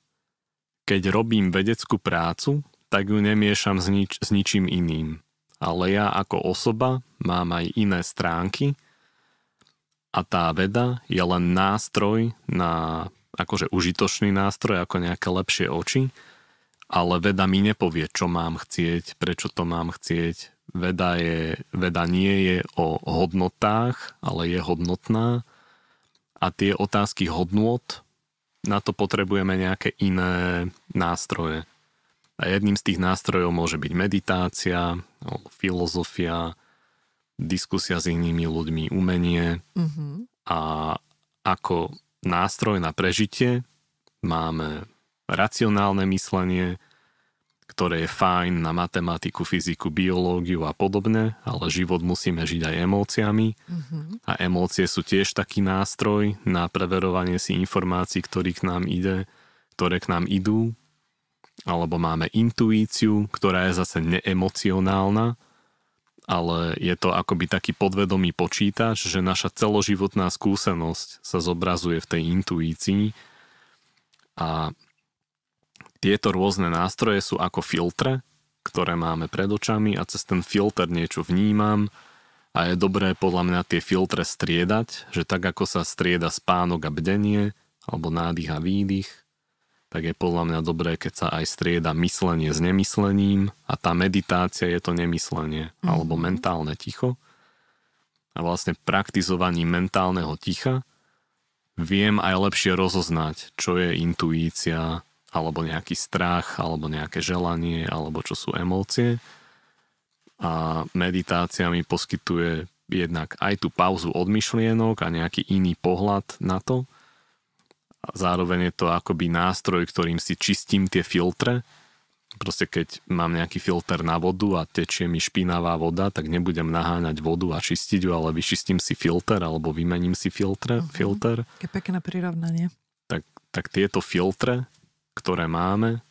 keď robím vedeckú prácu, tak ju nemiešam s, nič, s ničím iným. Ale ja ako osoba mám aj iné stránky a tá veda je len nástroj na, akože užitočný nástroj, ako nejaké lepšie oči, ale veda mi nepovie, čo mám chcieť, prečo to mám chcieť. Veda, je, veda nie je o hodnotách, ale je hodnotná. A tie otázky hodnot, na to potrebujeme nejaké iné nástroje. A jedným z tých nástrojov môže byť meditácia, filozofia, diskusia s inými ľuďmi, umenie. Mm-hmm. A ako nástroj na prežitie máme racionálne myslenie, ktoré je fajn na matematiku, fyziku, biológiu a podobne, ale život musíme žiť aj emóciami. Mm-hmm. A emócie sú tiež taký nástroj na preverovanie si informácií, ktorý k nám ide, ktoré k nám idú. Alebo máme intuíciu, ktorá je zase neemocionálna, ale je to akoby taký podvedomý počítač, že naša celoživotná skúsenosť sa zobrazuje v tej intuícii a tieto rôzne nástroje sú ako filtre, ktoré máme pred očami a cez ten filter niečo vnímam a je dobré podľa mňa tie filtre striedať, že tak ako sa strieda spánok a bdenie, alebo nádych a výdych, tak je podľa mňa dobré, keď sa aj strieda myslenie s nemyslením a tá meditácia je to nemyslenie mm-hmm. alebo mentálne ticho. A vlastne praktizovaním mentálneho ticha viem aj lepšie rozoznať, čo je intuícia, alebo nejaký strach, alebo nejaké želanie, alebo čo sú emócie. A meditácia mi poskytuje jednak aj tú pauzu od myšlienok a nejaký iný pohľad na to. A zároveň je to akoby nástroj, ktorým si čistím tie filtre. Proste keď mám nejaký filter na vodu a tečie mi špinavá voda, tak nebudem naháňať vodu a čistiť ju, ale vyčistím si filter alebo vymením si filtre, mm-hmm. filter. Také pekné prirovnanie. Tak, tak tieto filtre ktoré máme,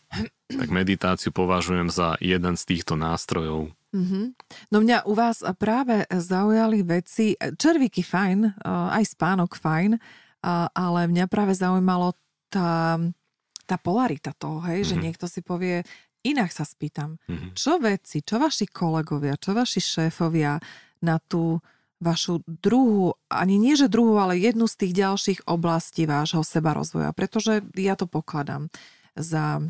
tak meditáciu považujem za jeden z týchto nástrojov. Mm-hmm. No mňa u vás práve zaujali veci, červíky fajn, eh, aj spánok fajn, eh, ale mňa práve zaujímalo tá, tá polarita toho, hej, mm-hmm. že mhm. niekto si povie, inak sa spýtam, mm-hmm. čo veci, čo vaši kolegovia, čo vaši šéfovia na tú vašu druhú, ani nie že druhú, ale jednu z tých ďalších oblastí vášho seba rozvoja, pretože ja to pokladám za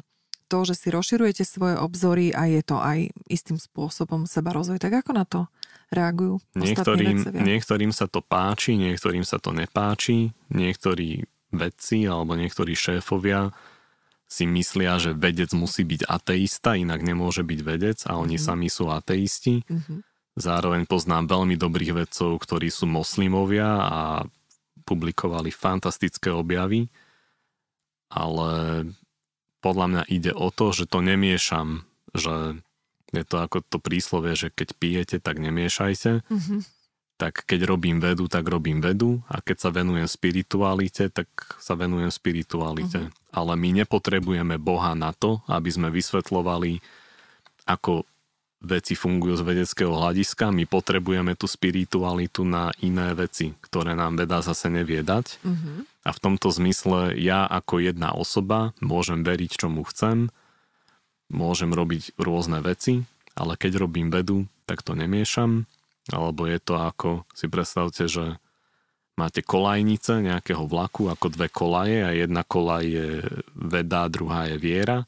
to, že si rozširujete svoje obzory a je to aj istým spôsobom seba rozvoj. Tak ako na to reagujú niektorým, niektorým sa to páči, niektorým sa to nepáči, niektorí vedci alebo niektorí šéfovia si myslia, že vedec musí byť ateista, inak nemôže byť vedec a oni mm. sami sú ateisti. Mm-hmm Zároveň poznám veľmi dobrých vedcov, ktorí sú moslimovia a publikovali fantastické objavy, ale podľa mňa ide o to, že to nemiešam, že je to ako to príslovie, že keď pijete, tak nemiešajte. Mm-hmm. Tak keď robím vedu, tak robím vedu a keď sa venujem spiritualite, tak sa venujem spiritualite. Mm-hmm. Ale my nepotrebujeme Boha na to, aby sme vysvetlovali, ako veci fungujú z vedeckého hľadiska, my potrebujeme tú spiritualitu na iné veci, ktoré nám veda zase nevie dať. Mm-hmm. A v tomto zmysle ja ako jedna osoba môžem veriť, čomu chcem, môžem robiť rôzne veci, ale keď robím vedu, tak to nemiešam. Alebo je to ako, si predstavte, že máte kolajnice nejakého vlaku ako dve kolaje a jedna kolaj je veda, druhá je viera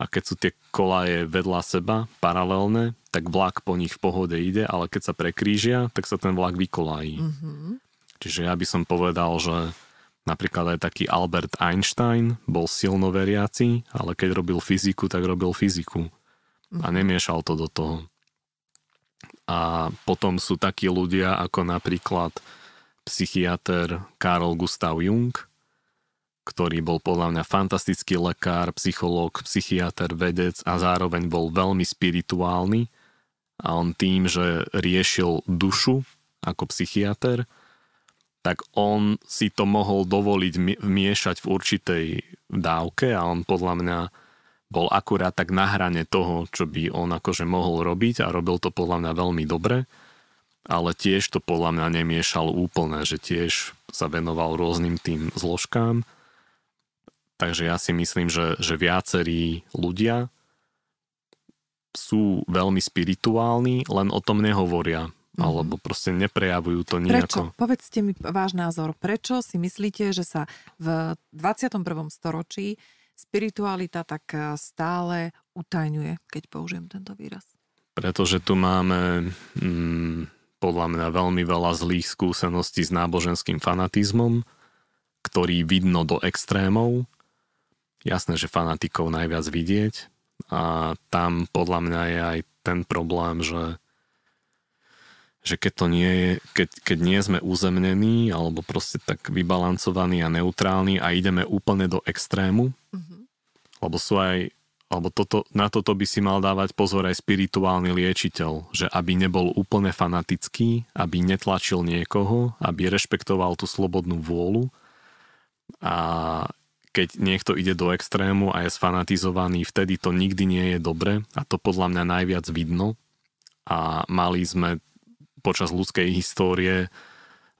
a keď sú tie kolaje vedľa seba, paralelné, tak vlak po nich v pohode ide, ale keď sa prekrížia, tak sa ten vlak vykolají. Mm-hmm. Čiže ja by som povedal, že napríklad aj taký Albert Einstein bol silno veriaci, ale keď robil fyziku, tak robil fyziku. Mm-hmm. A mhm. nemiešal to do toho. A potom sú takí ľudia ako napríklad psychiatr Karl Gustav Jung, ktorý bol podľa mňa fantastický lekár, psychológ, psychiatr, vedec a zároveň bol veľmi spirituálny. A on tým, že riešil dušu ako psychiatr, tak on si to mohol dovoliť miešať v určitej dávke a on podľa mňa bol akurát tak na hrane toho, čo by on akože mohol robiť a robil to podľa mňa veľmi dobre ale tiež to podľa mňa nemiešal úplne, že tiež sa venoval rôznym tým zložkám Takže ja si myslím, že, že viacerí ľudia sú veľmi spirituálni, len o tom nehovoria. Mm-hmm. Alebo proste neprejavujú to nejako. Prečo? Povedzte mi váš názor. Prečo si myslíte, že sa v 21. storočí spiritualita tak eh, stále utajňuje, keď použijem tento výraz? Pretože tu máme mm, podľa mňa veľmi veľa zlých skúseností s náboženským fanatizmom, ktorý vidno do extrémov jasné, že fanatikov najviac vidieť a tam podľa mňa je aj ten problém, že že keď to nie je, keď, keď nie sme uzemnení alebo proste tak vybalancovaní a neutrálni a ideme úplne do extrému, mm-hmm. lebo sú aj, alebo toto, na toto by si mal dávať pozor aj spirituálny liečiteľ, že aby nebol úplne fanatický, aby netlačil niekoho, aby rešpektoval tú slobodnú vôľu a keď niekto ide do extrému a je sfanatizovaný, vtedy to nikdy nie je dobre a to podľa mňa najviac vidno. A mali sme počas ľudskej histórie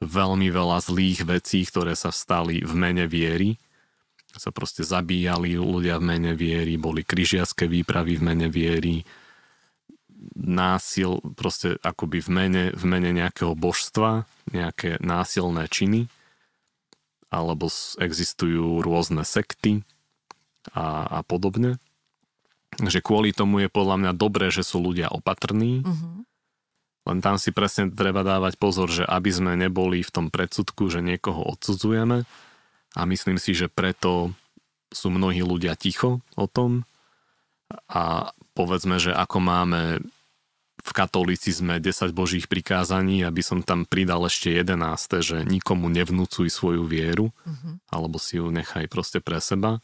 veľmi veľa zlých vecí, ktoré sa stali v mene viery. Sa proste zabíjali ľudia v mene viery, boli kryžiacké výpravy v mene viery, násil proste akoby v mene, v mene nejakého božstva, nejaké násilné činy alebo existujú rôzne sekty a, a podobne. Že kvôli tomu je podľa mňa dobré, že sú ľudia opatrní, mm-hmm. len tam si presne treba dávať pozor, že aby sme neboli v tom predsudku, že niekoho odsudzujeme a myslím si, že preto sú mnohí ľudia ticho o tom a povedzme, že ako máme v katolicizme 10 božích prikázaní, aby som tam pridal ešte 11, že nikomu nevnúcuj svoju vieru, mm-hmm. alebo si ju nechaj proste pre seba.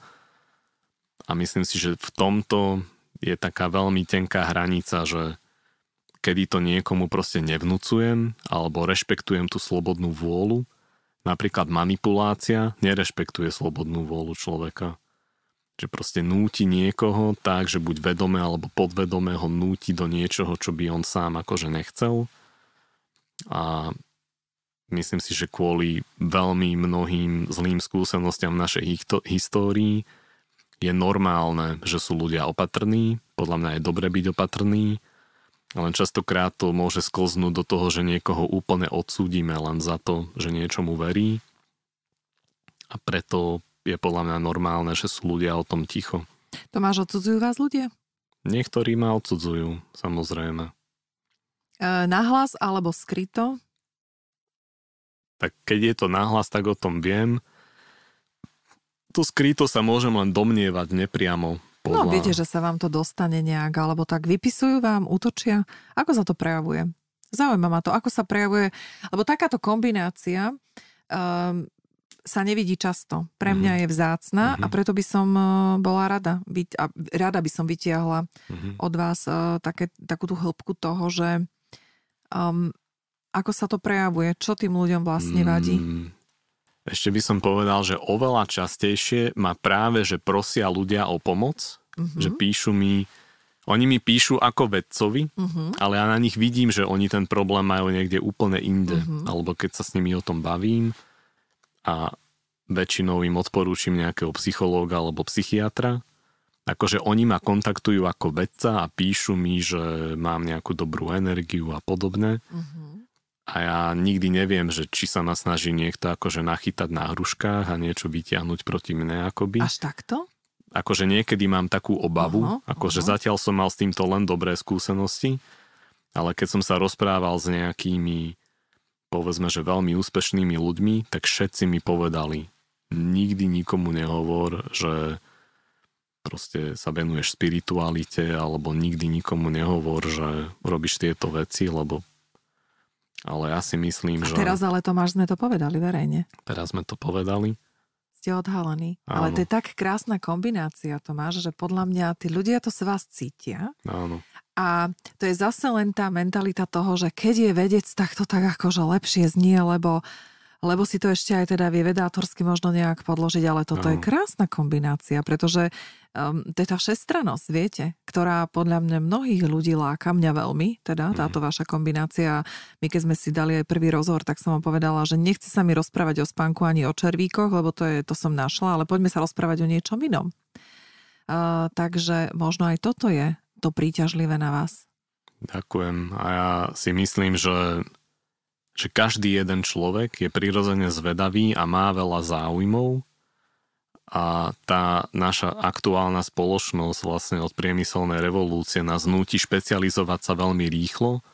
A myslím si, že v tomto je taká veľmi tenká hranica, že kedy to niekomu proste nevnúcujem, alebo rešpektujem tú slobodnú vôľu. Napríklad manipulácia nerešpektuje slobodnú vôľu človeka že proste núti niekoho tak, že buď vedome alebo podvedome ho núti do niečoho, čo by on sám akože nechcel. A myslím si, že kvôli veľmi mnohým zlým skúsenostiam v našej histórii je normálne, že sú ľudia opatrní, podľa mňa je dobre byť opatrný, len častokrát to môže sklznúť do toho, že niekoho úplne odsúdime len za to, že niečomu verí a preto je podľa mňa normálne, že sú ľudia o tom ticho. Tomáš, odsudzujú vás ľudia? Niektorí ma odsudzujú, samozrejme. E, nahlas alebo skryto? Tak keď je to nahlas, tak o tom viem. To skryto sa môžem len domnievať nepriamo. Podľa... No viete, že sa vám to dostane nejak, alebo tak vypisujú vám, útočia. Ako sa to prejavuje? Zaujíma ma to, ako sa prejavuje, lebo takáto kombinácia um, sa nevidí často. Pre mňa mm-hmm. je vzácna mm-hmm. a mhm. preto by som e, bola rada. Byť, a rada by som vytiahla mm-hmm. od vás uh, také, takú tú hĺbku toho, že um, ako sa to prejavuje, čo tým ľuďom vlastne mm, vadí. Mm. Ešte by som povedal, že oveľa častejšie ma práve, že prosia ľudia o pomoc, mm-hmm. že píšu mi, oni mi píšu ako vedcovi, mm-hmm. ale ja na nich vidím, že oni ten problém majú niekde úplne inde. Mm-hmm. Alebo keď sa s nimi o tom bavím, a väčšinou im odporúčim nejakého psychológa alebo psychiatra. Akože oni ma kontaktujú ako vedca a píšu mi, že mám nejakú dobrú energiu a podobne. Mm-hmm. A ja nikdy neviem, že či sa ma snaží niekto akože nachytať na hruškách a niečo vytiahnuť proti mne akoby. Až takto? Akože niekedy mám takú obavu, uh-huh, akože uh-huh. zatiaľ som mal s týmto len dobré skúsenosti, ale keď som sa rozprával s nejakými povedzme, že veľmi úspešnými ľuďmi, tak všetci mi povedali, nikdy nikomu nehovor, že proste sa venuješ spiritualite alebo nikdy nikomu nehovor, že robíš tieto veci, lebo ale ja si myslím, a že... teraz ale Tomáš sme to povedali verejne. Teraz sme to povedali. Ste odhalení. Áno. Ale to je tak krásna kombinácia, Tomáš, že podľa mňa tí ľudia to s vás cítia. Áno. A to je zase len tá mentalita toho, že keď je vedec, tak to tak akože lepšie znie, lebo lebo si to ešte aj teda vie vedátorsky možno nejak podložiť, ale toto no. je krásna kombinácia, pretože um, to je tá všestranosť, viete, ktorá podľa mňa mnohých ľudí láka, mňa veľmi, teda mhm. táto vaša kombinácia. My keď sme si dali aj prvý rozhovor, tak som vám povedala, že nechce sa mi rozprávať o spánku ani o červíkoch, lebo to, je, to som našla, ale poďme sa rozprávať o niečom inom. Uh, takže možno aj toto je to príťažlivé na vás. Ďakujem. A ja si myslím, že, že každý jeden človek je prirodzene zvedavý a má veľa záujmov a tá naša aktuálna spoločnosť vlastne od priemyselnej revolúcie nás núti špecializovať sa veľmi rýchlo,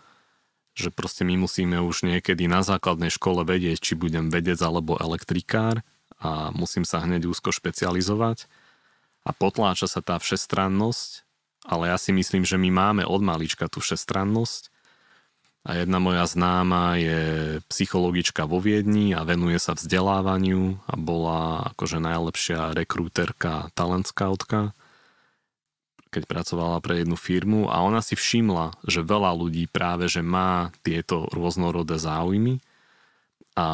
že proste my musíme už niekedy na základnej škole vedieť, či budem vedec alebo elektrikár a musím sa hneď úzko špecializovať. A potláča sa tá všestrannosť ale ja si myslím, že my máme od malička tú všestrannosť. A jedna moja známa je psychologička vo Viedni a venuje sa vzdelávaniu a bola akože najlepšia rekrúterka, talent scoutka, keď pracovala pre jednu firmu a ona si všimla, že veľa ľudí práve, že má tieto rôznorodé záujmy a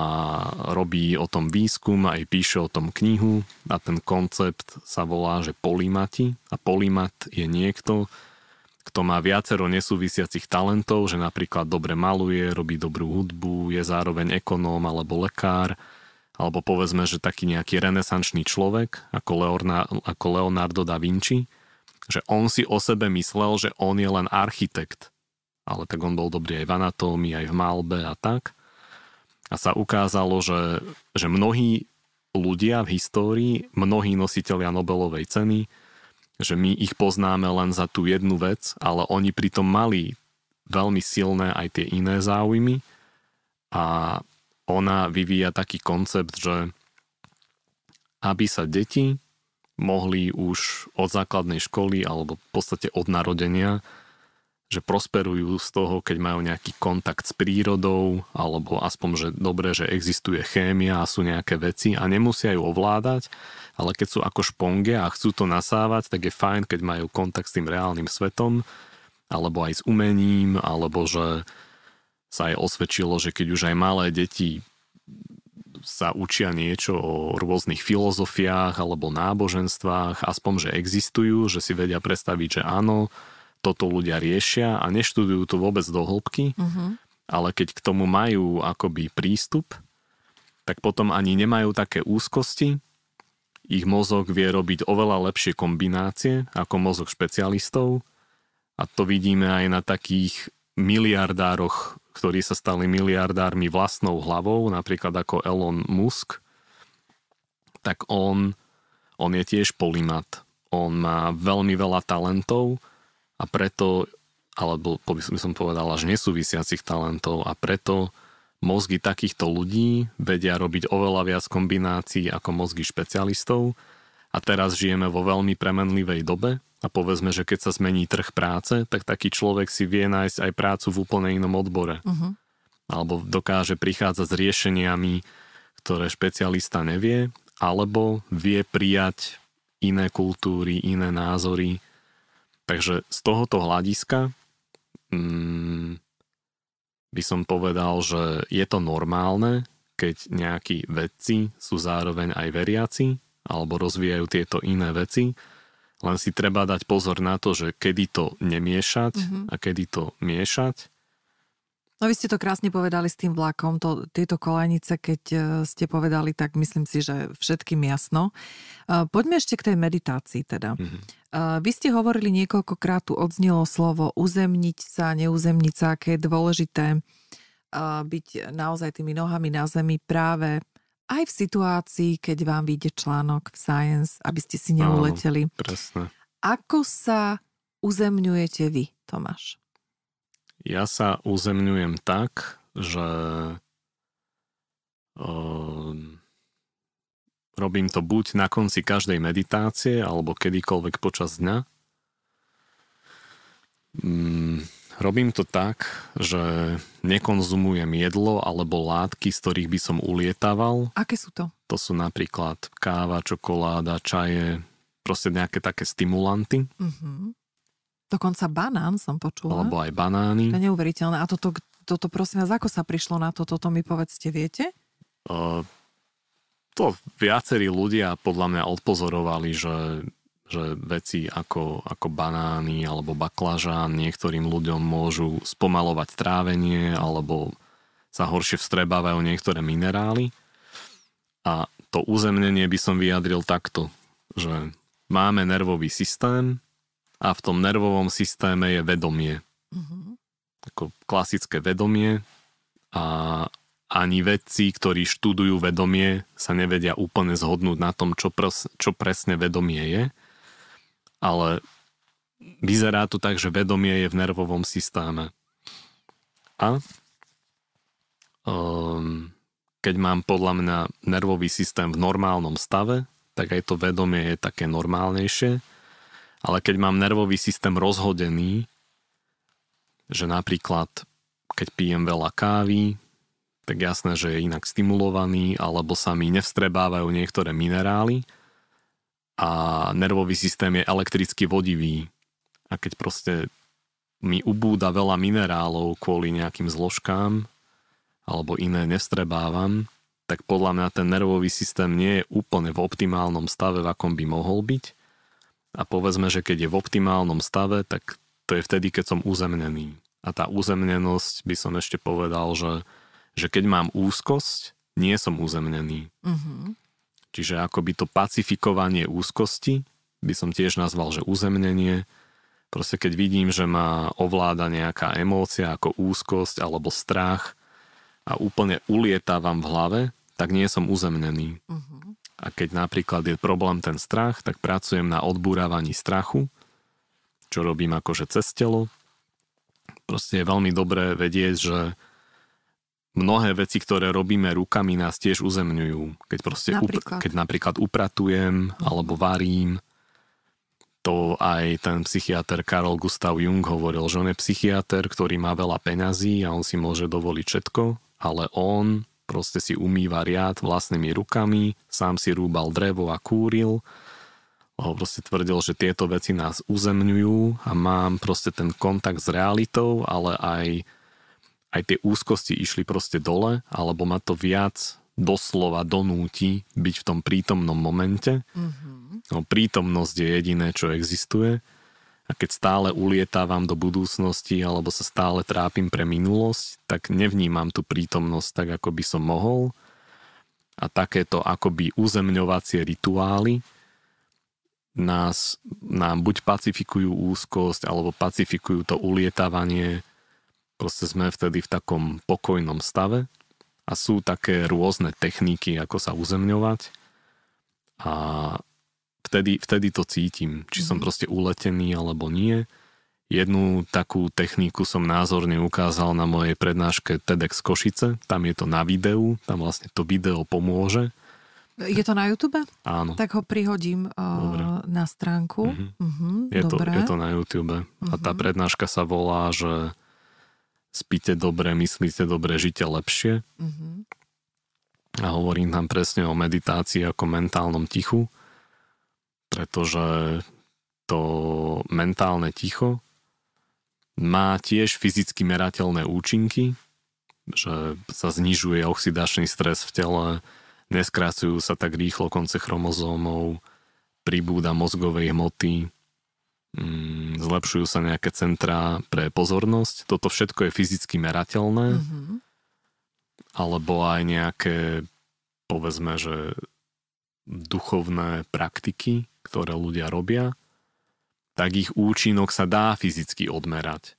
robí o tom výskum, aj píše o tom knihu a ten koncept sa volá, že polimati. a polimat je niekto, kto má viacero nesúvisiacich talentov, že napríklad dobre maluje, robí dobrú hudbu, je zároveň ekonóm alebo lekár, alebo povedzme, že taký nejaký renesančný človek ako, Leorna, ako Leonardo da Vinci, že on si o sebe myslel, že on je len architekt, ale tak on bol dobrý aj v anatómii, aj v malbe a tak – a sa ukázalo, že, že mnohí ľudia v histórii, mnohí nositeľia Nobelovej ceny, že my ich poznáme len za tú jednu vec, ale oni pritom mali veľmi silné aj tie iné záujmy a ona vyvíja taký koncept, že aby sa deti mohli už od základnej školy alebo v podstate od narodenia že prosperujú z toho, keď majú nejaký kontakt s prírodou, alebo aspoň, že dobre, že existuje chémia a sú nejaké veci a nemusia ju ovládať, ale keď sú ako šponge a chcú to nasávať, tak je fajn, keď majú kontakt s tým reálnym svetom, alebo aj s umením, alebo že sa aj osvedčilo, že keď už aj malé deti sa učia niečo o rôznych filozofiách alebo náboženstvách, aspoň, že existujú, že si vedia predstaviť, že áno, toto ľudia riešia a neštudujú to vôbec do hĺbky, uh-huh. ale keď k tomu majú akoby prístup, tak potom ani nemajú také úzkosti, ich mozog vie robiť oveľa lepšie kombinácie ako mozog špecialistov a to vidíme aj na takých miliardároch, ktorí sa stali miliardármi vlastnou hlavou, napríklad ako Elon Musk, tak on, on je tiež polimat. On má veľmi veľa talentov a preto, alebo by som povedal až nesúvisiacich talentov a preto mozgy takýchto ľudí vedia robiť oveľa viac kombinácií ako mozgy špecialistov a teraz žijeme vo veľmi premenlivej dobe a povedzme, že keď sa zmení trh práce, tak taký človek si vie nájsť aj prácu v úplne inom odbore. Uh-huh. Alebo dokáže prichádzať s riešeniami, ktoré špecialista nevie, alebo vie prijať iné kultúry, iné názory Takže z tohoto hľadiska mm, by som povedal, že je to normálne, keď nejakí vedci sú zároveň aj veriaci alebo rozvíjajú tieto iné veci. Len si treba dať pozor na to, že kedy to nemiešať mm-hmm. a kedy to miešať. No vy ste to krásne povedali s tým vlakom, to, tieto kolajnice, keď e, ste povedali, tak myslím si, že všetkým jasno. E, poďme ešte k tej meditácii teda. Mm-hmm. Vy ste hovorili niekoľkokrát, tu odznelo slovo uzemniť sa, neuzemniť sa, aké je dôležité byť naozaj tými nohami na zemi práve aj v situácii, keď vám vyjde článok v Science, aby ste si neuleteli. Áno, presne. Ako sa uzemňujete vy, Tomáš? Ja sa uzemňujem tak, že ehm, robím to buď na konci každej meditácie, alebo kedykoľvek počas dňa. Mm, robím to tak, že nekonzumujem jedlo alebo látky, z ktorých by som ulietaval. Aké sú to? To sú napríklad káva, čokoláda, čaje, proste nejaké také stimulanty. Mm-hmm. Dokonca banán som počula. Alebo aj banány. To je neuveriteľné. A toto, toto prosím vás, ako sa prišlo na to? Toto mi povedzte, viete? Uh, to viacerí ľudia podľa mňa odpozorovali, že, že veci ako, ako banány alebo baklažán niektorým ľuďom môžu spomalovať trávenie alebo sa horšie vstrebávajú niektoré minerály. A to uzemnenie by som vyjadril takto, že máme nervový systém, a v tom nervovom systéme je vedomie. Mm-hmm. Ako klasické vedomie a ani vedci, ktorí študujú vedomie, sa nevedia úplne zhodnúť na tom, čo, pres, čo presne vedomie je, ale vyzerá to tak, že vedomie je v nervovom systéme. A um, keď mám podľa mňa nervový systém v normálnom stave, tak aj to vedomie je také normálnejšie ale keď mám nervový systém rozhodený, že napríklad keď pijem veľa kávy, tak jasné, že je inak stimulovaný, alebo sa mi nevstrebávajú niektoré minerály a nervový systém je elektricky vodivý. A keď proste mi ubúda veľa minerálov kvôli nejakým zložkám alebo iné nevstrebávam, tak podľa mňa ten nervový systém nie je úplne v optimálnom stave, v akom by mohol byť a povedzme, že keď je v optimálnom stave, tak to je vtedy, keď som uzemnený. A tá uzemnenosť by som ešte povedal, že, že keď mám úzkosť, nie som uzemnený. Mm-hmm. Čiže akoby to pacifikovanie úzkosti by som tiež nazval, že uzemnenie. Proste keď vidím, že ma ovláda nejaká emócia ako úzkosť alebo strach a úplne ulietávam v hlave, tak nie som uzemnený. Mm-hmm. A keď napríklad je problém ten strach, tak pracujem na odbúravaní strachu, čo robím akože cez telo. Proste je veľmi dobré vedieť, že mnohé veci, ktoré robíme rukami, nás tiež uzemňujú. Keď, proste napríklad. Up, keď napríklad upratujem alebo varím, to aj ten psychiatr Karol Gustav Jung hovoril, že on je psychiatr, ktorý má veľa peňazí a on si môže dovoliť všetko, ale on proste si umýva riad vlastnými rukami, sám si rúbal drevo a kúril. Ho proste tvrdil, že tieto veci nás uzemňujú a mám proste ten kontakt s realitou, ale aj, aj tie úzkosti išli proste dole, alebo ma to viac doslova donúti byť v tom prítomnom momente. Mm-hmm. No, prítomnosť je jediné, čo existuje. A keď stále ulietávam do budúcnosti alebo sa stále trápim pre minulosť, tak nevnímam tú prítomnosť tak, ako by som mohol. A takéto akoby uzemňovacie rituály nás, nám buď pacifikujú úzkosť, alebo pacifikujú to ulietávanie. Proste sme vtedy v takom pokojnom stave a sú také rôzne techniky, ako sa uzemňovať. A vtedy, vtedy to cítim, či som mhm. proste uletený alebo nie. Jednu takú techniku som názorne ukázal na mojej prednáške TEDx Košice. Tam je to na videu, tam vlastne to video pomôže. Je to na YouTube? Áno. Tak ho prihodím uh, na stránku. Uh-huh. Uh-huh, je, dobre. to, je to na YouTube. Uh-huh. A tá prednáška sa volá, že spíte dobre, myslíte dobre, žite lepšie. Uh-huh. A hovorím tam presne o meditácii ako mentálnom tichu pretože to mentálne ticho má tiež fyzicky merateľné účinky, že sa znižuje oxidačný stres v tele, neskracujú sa tak rýchlo konce chromozómov, pribúda mozgovej hmoty, mm, zlepšujú sa nejaké centrá pre pozornosť. Toto všetko je fyzicky merateľné. Mm-hmm. Alebo aj nejaké, povedzme, že duchovné praktiky, ktoré ľudia robia, tak ich účinok sa dá fyzicky odmerať.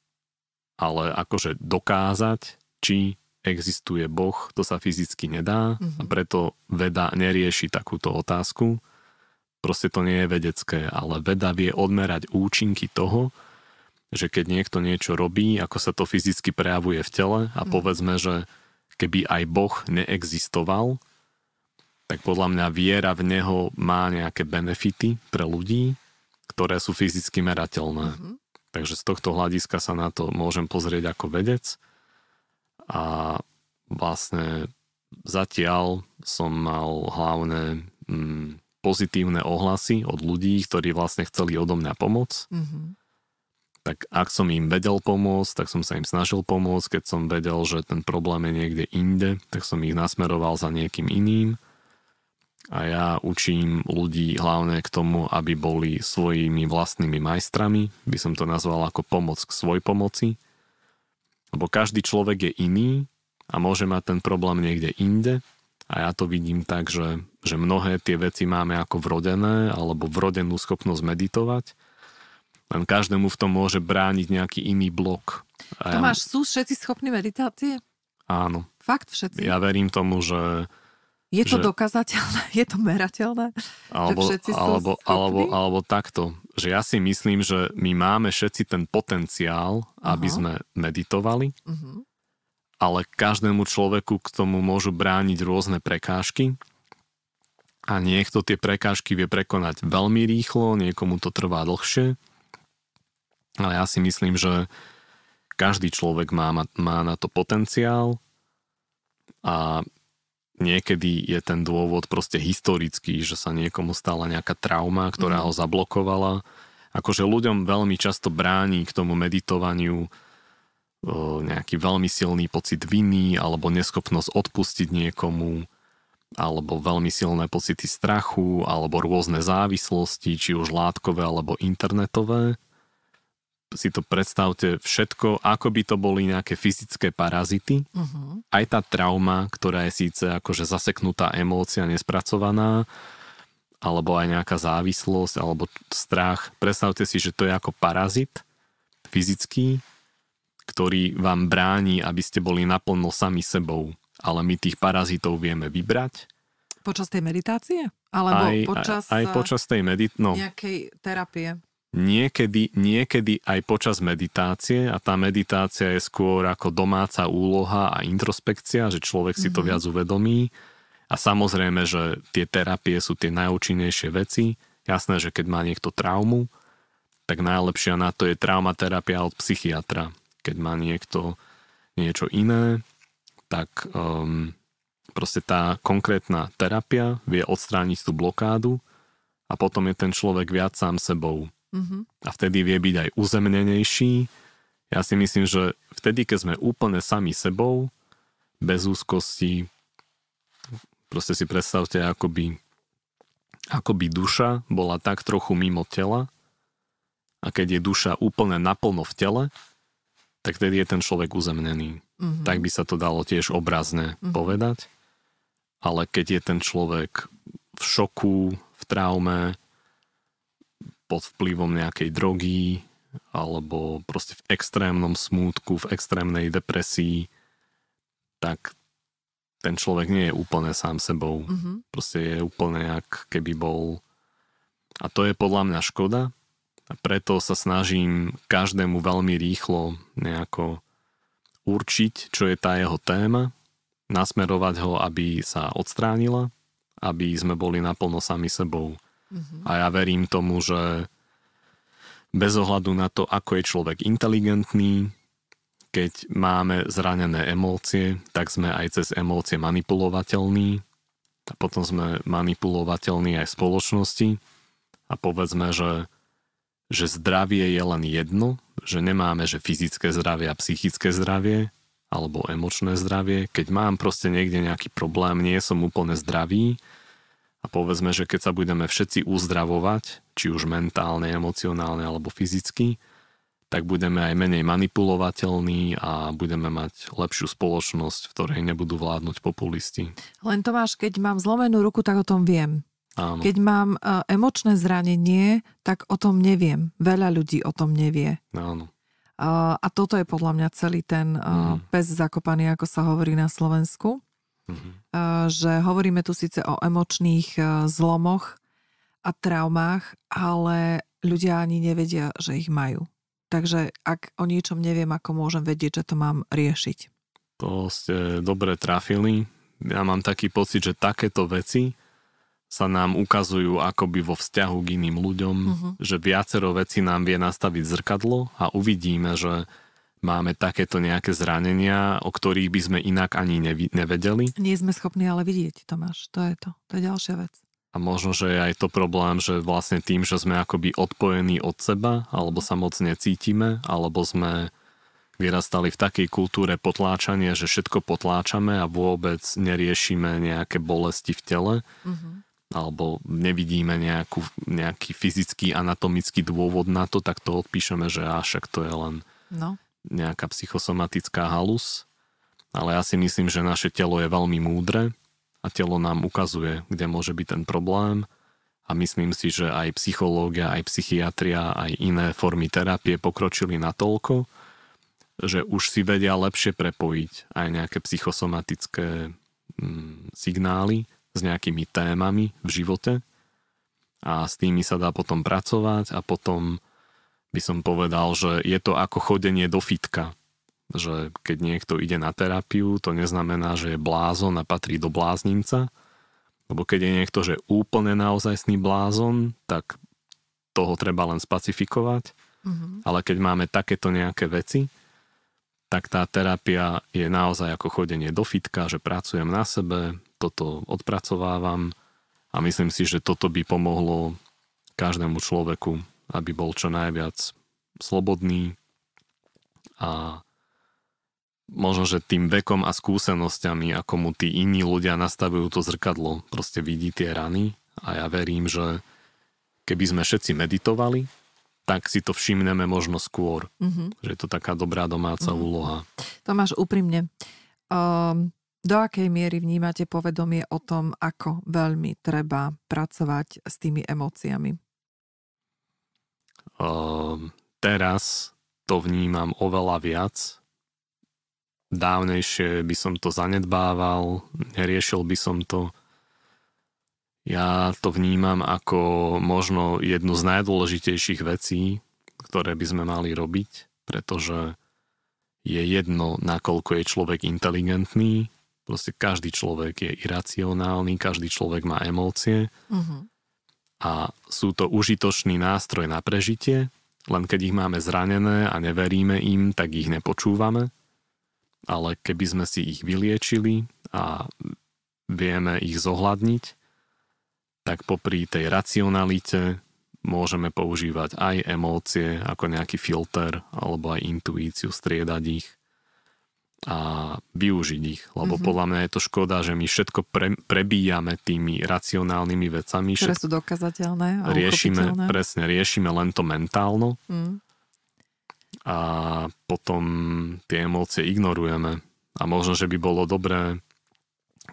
Ale akože dokázať, či existuje Boh, to sa fyzicky nedá mm-hmm. a mhm. preto veda nerieši takúto otázku. Proste to nie je vedecké, ale veda vie odmerať účinky toho, že keď niekto niečo robí, ako sa to fyzicky prejavuje v tele a mm. povedzme, že keby aj Boh neexistoval, tak podľa mňa viera v neho má nejaké benefity pre ľudí, ktoré sú fyzicky merateľné. Mm-hmm. Takže z tohto hľadiska sa na to môžem pozrieť ako vedec a vlastne zatiaľ som mal hlavne mm, pozitívne ohlasy od ľudí, ktorí vlastne chceli odo mňa pomoc. Mm-hmm. Tak ak som im vedel pomôcť, tak som sa im snažil pomôcť. Keď som vedel, že ten problém je niekde inde, tak som ich nasmeroval za niekým iným a ja učím ľudí hlavne k tomu, aby boli svojimi vlastnými majstrami. By som to nazval ako pomoc k svoj pomoci. Lebo každý človek je iný a môže mať ten problém niekde inde. A ja to vidím tak, že, že mnohé tie veci máme ako vrodené alebo vrodenú schopnosť meditovať. Len každému v tom môže brániť nejaký iný blok. Tomáš, ja... sú všetci schopní meditácie? Áno. Fakt všetci? Ja verím tomu, že je to že, dokazateľné? <laughs> Je to merateľné? Alebo, že všetci alebo, sú alebo, alebo, takto, že ja si myslím, že my máme všetci ten potenciál, aby uh-huh. sme meditovali, uh-huh. ale každému človeku k tomu môžu brániť rôzne prekážky a niekto tie prekážky vie prekonať veľmi rýchlo, niekomu to trvá dlhšie, ale ja si myslím, že každý človek má, má na to potenciál a niekedy je ten dôvod proste historický, že sa niekomu stala nejaká trauma, ktorá mm. ho zablokovala. Akože ľuďom veľmi často bráni k tomu meditovaniu e, nejaký veľmi silný pocit viny alebo neschopnosť odpustiť niekomu alebo veľmi silné pocity strachu alebo rôzne závislosti, či už látkové alebo internetové si to predstavte všetko, ako by to boli nejaké fyzické parazity. Uh-huh. Aj tá trauma, ktorá je síce akože zaseknutá emócia, nespracovaná, alebo aj nejaká závislosť, alebo strach. Predstavte si, že to je ako parazit fyzický, ktorý vám bráni, aby ste boli naplno sami sebou. Ale my tých parazitov vieme vybrať. Počas tej meditácie? Alebo aj, počas, aj, aj počas tej medit- no. nejakej terapie? niekedy, niekedy aj počas meditácie a tá meditácia je skôr ako domáca úloha a introspekcia, že človek si to mhm. viac uvedomí a samozrejme, že tie terapie sú tie najúčinnejšie veci. Jasné, že keď má niekto traumu, tak najlepšia na to je traumaterapia od psychiatra. Keď má niekto niečo iné, tak um, proste tá konkrétna terapia vie odstrániť tú blokádu a potom je ten človek viac sám sebou. Mm-hmm. A vtedy vie byť aj uzemnenejší. Ja si myslím, že vtedy, keď sme úplne sami sebou, bez úzkosti, proste si predstavte, ako by, ako by duša bola tak trochu mimo tela a keď je duša úplne naplno v tele, tak tedy je ten človek uzemnený. Mm-hmm. Tak by sa to dalo tiež obrazne mm-hmm. povedať. Ale keď je ten človek v šoku, v traume, pod vplyvom nejakej drogy alebo proste v extrémnom smútku, v extrémnej depresii, tak ten človek nie je úplne sám sebou. Mm-hmm. Proste je úplne jak keby bol. A to je podľa mňa škoda. A preto sa snažím každému veľmi rýchlo nejako určiť, čo je tá jeho téma, nasmerovať ho, aby sa odstránila, aby sme boli naplno sami sebou. Mm-hmm. A ja verím tomu, že bez ohľadu na to, ako je človek inteligentný, keď máme zranené emócie, tak sme aj cez emócie manipulovateľní a potom sme manipulovateľní aj v spoločnosti a povedzme, že, že zdravie je len jedno, že nemáme, že fyzické zdravie a psychické zdravie alebo emočné zdravie. Keď mám proste niekde nejaký problém, nie som úplne zdravý, a povedzme, že keď sa budeme všetci uzdravovať, či už mentálne, emocionálne alebo fyzicky, tak budeme aj menej manipulovateľní a budeme mať lepšiu spoločnosť, v ktorej nebudú vládnuť populisti. Len Tomáš, keď mám zlomenú ruku, tak o tom viem. Áno. Keď mám e, emočné zranenie, tak o tom neviem. Veľa ľudí o tom nevie. Áno. E, a toto je podľa mňa celý ten mm. pes zakopaný, ako sa hovorí na Slovensku. Mm-hmm. Že hovoríme tu síce o emočných eh, zlomoch a traumách, ale ľudia ani nevedia, že ich majú. Takže ak o niečom neviem, ako môžem vedieť, že to mám riešiť. To ste dobre trafili. Ja mám taký pocit, že takéto veci sa nám ukazujú akoby vo vzťahu k iným ľuďom, uh-huh. že viacero vecí nám vie nastaviť zrkadlo a uvidíme, že máme takéto nejaké zranenia, o ktorých by sme inak ani nevedeli. Nie sme schopní ale vidieť, Tomáš, to je to. To je ďalšia vec. A možno, že je aj to problém, že vlastne tým, že sme akoby odpojení od seba, alebo sa moc necítime, alebo sme vyrastali v takej kultúre potláčania, že všetko potláčame a vôbec neriešime nejaké bolesti v tele, mm-hmm. alebo nevidíme nejakú, nejaký fyzický, anatomický dôvod na to, tak to odpíšeme, že až, však to je len no nejaká psychosomatická halus, ale ja si myslím, že naše telo je veľmi múdre a telo nám ukazuje, kde môže byť ten problém a myslím si, že aj psychológia, aj psychiatria, aj iné formy terapie pokročili natoľko, že už si vedia lepšie prepojiť aj nejaké psychosomatické mm, signály s nejakými témami v živote a s tými sa dá potom pracovať a potom by som povedal, že je to ako chodenie do fitka. Že keď niekto ide na terapiu, to neznamená, že je blázon a patrí do bláznica. Lebo keď je niekto, že úplne naozajstný blázon, tak toho treba len spacifikovať. Mm-hmm. Ale keď máme takéto nejaké veci, tak tá terapia je naozaj ako chodenie do fitka, že pracujem na sebe, toto odpracovávam a myslím si, že toto by pomohlo každému človeku aby bol čo najviac slobodný a možno, že tým vekom a skúsenosťami, ako mu tí iní ľudia nastavujú to zrkadlo, proste vidí tie rany a ja verím, že keby sme všetci meditovali, tak si to všimneme možno skôr. Mm-hmm. Že je to taká dobrá domáca mm-hmm. úloha. Tomáš, úprimne, um, do akej miery vnímate povedomie o tom, ako veľmi treba pracovať s tými emóciami? Ehm, teraz to vnímam oveľa viac. Dávnejšie by som to zanedbával, neriešil by som to. Ja to vnímam ako možno jednu z najdôležitejších vecí, ktoré by sme mali robiť, pretože je jedno, nakoľko je človek inteligentný, proste každý človek je iracionálny, každý človek má emócie. Uh-huh a sú to užitočný nástroj na prežitie, len keď ich máme zranené a neveríme im, tak ich nepočúvame. Ale keby sme si ich vyliečili a vieme ich zohľadniť, tak popri tej racionalite môžeme používať aj emócie ako nejaký filter alebo aj intuíciu, striedať ich a využiť ich. Lebo mm-hmm. podľa mňa je to škoda, že my všetko pre, prebíjame tými racionálnymi vecami. Ktoré sú dokazateľné a riešime, Presne, riešime len to mentálno mm. a potom tie emócie ignorujeme. A možno, že by bolo dobré,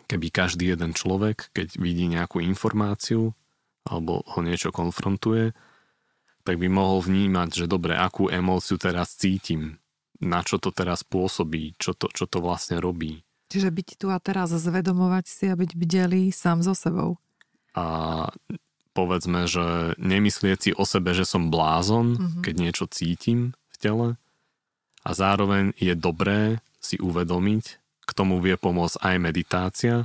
keby každý jeden človek, keď vidí nejakú informáciu alebo ho niečo konfrontuje, tak by mohol vnímať, že dobre, akú emóciu teraz cítim na čo to teraz pôsobí, čo to, čo to vlastne robí. Čiže byť tu a teraz, zvedomovať si a byť bdelý sám so sebou. A povedzme, že nemyslieť si o sebe, že som blázon, mm-hmm. keď niečo cítim v tele. A zároveň je dobré si uvedomiť, k tomu vie pomôcť aj meditácia,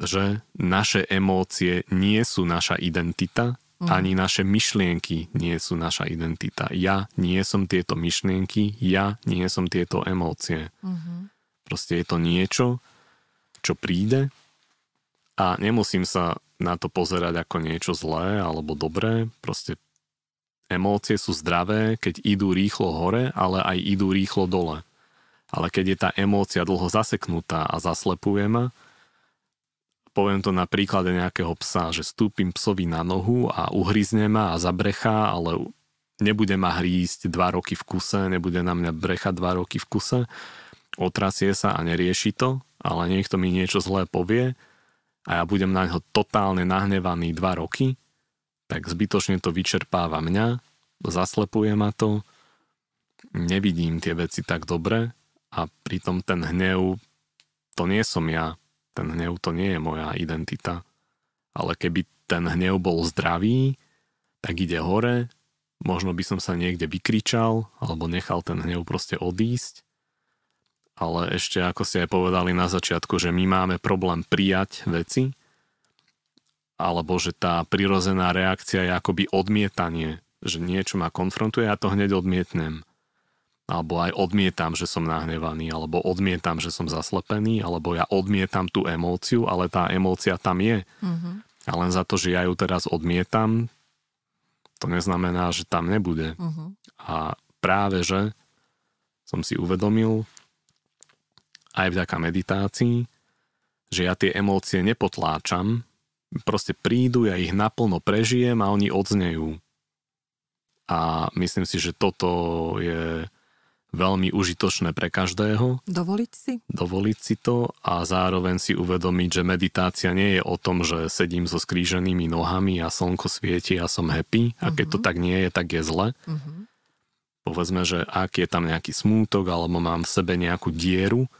že naše emócie nie sú naša identita, Mm. Ani naše myšlienky nie sú naša identita. Ja nie som tieto myšlienky, ja nie som tieto emócie. Mm-hmm. Proste je to niečo, čo príde a nemusím sa na to pozerať ako niečo zlé alebo dobré. Proste emócie sú zdravé, keď idú rýchlo hore, ale aj idú rýchlo dole. Ale keď je tá emócia dlho zaseknutá a zaslepuje ma, poviem to na príklade nejakého psa, že stúpim psovi na nohu a uhryzne ma a zabrechá, ale nebude ma hrísť dva roky v kuse, nebude na mňa brechať dva roky v kuse, otrasie sa a nerieši to, ale niekto mi niečo zlé povie a ja budem na neho totálne nahnevaný dva roky, tak zbytočne to vyčerpáva mňa, zaslepuje ma to, nevidím tie veci tak dobre a pritom ten hnev, to nie som ja, ten hnev to nie je moja identita. Ale keby ten hnev bol zdravý, tak ide hore, možno by som sa niekde vykričal alebo nechal ten hnev proste odísť. Ale ešte ako ste aj povedali na začiatku, že my máme problém prijať veci, alebo že tá prirozená reakcia je akoby odmietanie, že niečo ma konfrontuje a ja to hneď odmietnem alebo aj odmietam, že som nahnevaný, alebo odmietam, že som zaslepený, alebo ja odmietam tú emóciu, ale tá emócia tam je. Uh-huh. A len za to, že ja ju teraz odmietam, to neznamená, že tam nebude. Uh-huh. A práve, že som si uvedomil aj vďaka meditácii, že ja tie emócie nepotláčam, proste prídu, ja ich naplno prežijem a oni odznejú. A myslím si, že toto je veľmi užitočné pre každého. Dovoliť si? Dovoliť si to a zároveň si uvedomiť, že meditácia nie je o tom, že sedím so skríženými nohami a slnko svieti a som happy a keď uh-huh. to mhm. tak nie je, tak je zle. Uh-huh. Povedzme, že ak je tam nejaký smútok alebo mám v sebe nejakú dieru,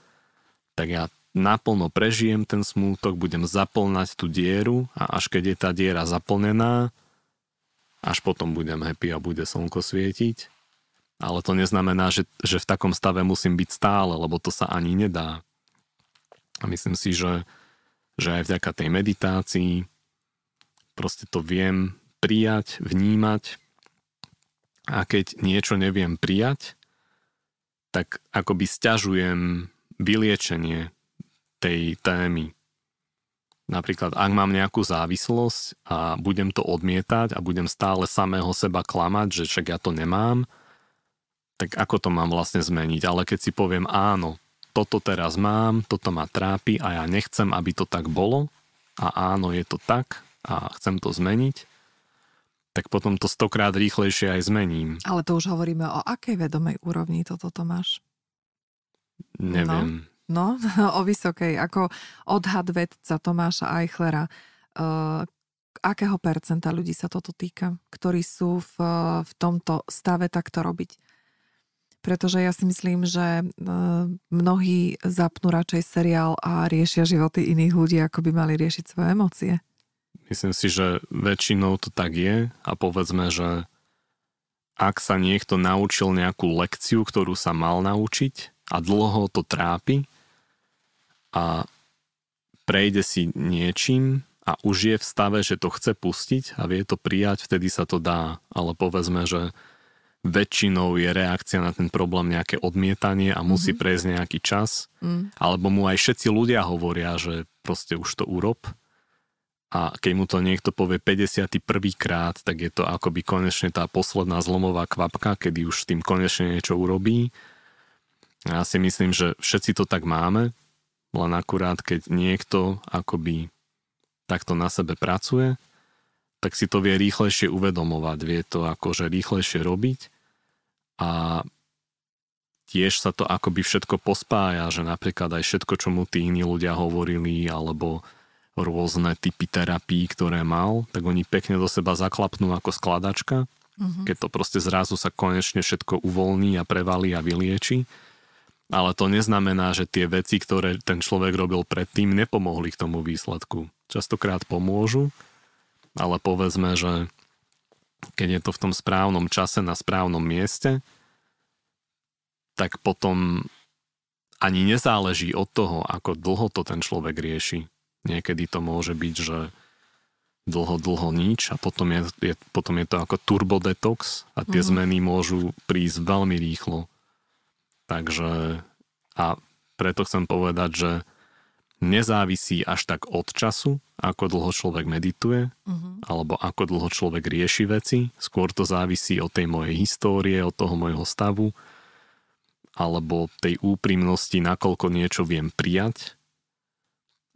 tak ja naplno prežijem ten smútok, budem zaplnať tú dieru a až keď je tá diera zaplnená, až potom budem happy a bude slnko svietiť ale to neznamená, že, že v takom stave musím byť stále, lebo to sa ani nedá. A myslím si, že, že aj vďaka tej meditácii proste to viem prijať, vnímať. A keď niečo neviem prijať, tak akoby stiažujem vyliečenie tej témy. Napríklad, ak mám nejakú závislosť a budem to odmietať a budem stále samého seba klamať, že však ja to nemám, tak ako to mám vlastne zmeniť? Ale keď si poviem áno, toto teraz mám, toto ma trápi a ja nechcem, aby to tak bolo a áno, je to tak a chcem to zmeniť, tak potom to stokrát rýchlejšie aj zmením. Ale to už hovoríme o akej vedomej úrovni toto to máš? Neviem. No, no <laughs> o vysokej, ako odhad vedca Tomáša Eichlera. Uh, e, akého percenta ľudí sa toto týka, ktorí sú v, v tomto stave takto robiť? pretože ja si myslím, že e, mnohí zapnú radšej seriál a riešia životy iných ľudí, ako by mali riešiť svoje emócie. Myslím si, že väčšinou to tak je a povedzme, že ak sa niekto naučil nejakú lekciu, ktorú sa mal naučiť a dlho to trápi a prejde si niečím a už je v stave, že to chce pustiť a vie to prijať, vtedy sa to dá. Ale povedzme, že väčšinou je reakcia na ten problém nejaké odmietanie a musí mm-hmm. prejsť nejaký čas. Mm. Alebo mu aj všetci ľudia hovoria, že proste už to urob. A keď mu to niekto povie 51. krát, tak je to akoby konečne tá posledná zlomová kvapka, kedy už tým konečne niečo urobí. Ja si myslím, že všetci to tak máme, len akurát keď niekto akoby takto na sebe pracuje, tak si to vie rýchlejšie uvedomovať, vie to akože rýchlejšie robiť a tiež sa to akoby všetko pospája, že napríklad aj všetko, čo mu tí iní ľudia hovorili, alebo rôzne typy terapií, ktoré mal, tak oni pekne do seba zaklapnú ako skladačka, mm-hmm. keď to proste zrazu sa konečne všetko uvoľní a prevalí a vylieči. Ale to neznamená, že tie veci, ktoré ten človek robil predtým, nepomohli k tomu výsledku. Častokrát pomôžu, ale povedzme, že keď je to v tom správnom čase na správnom mieste, tak potom ani nezáleží od toho, ako dlho to ten človek rieši. Niekedy to môže byť, že dlho, dlho nič a potom je, je, potom je to ako turbo detox, a tie mm. zmeny môžu prísť veľmi rýchlo. Takže a preto chcem povedať, že nezávisí až tak od času, ako dlho človek medituje, uh-huh. alebo ako dlho človek rieši veci. Skôr to závisí od tej mojej histórie, od toho mojho stavu, alebo tej úprimnosti, nakoľko niečo viem prijať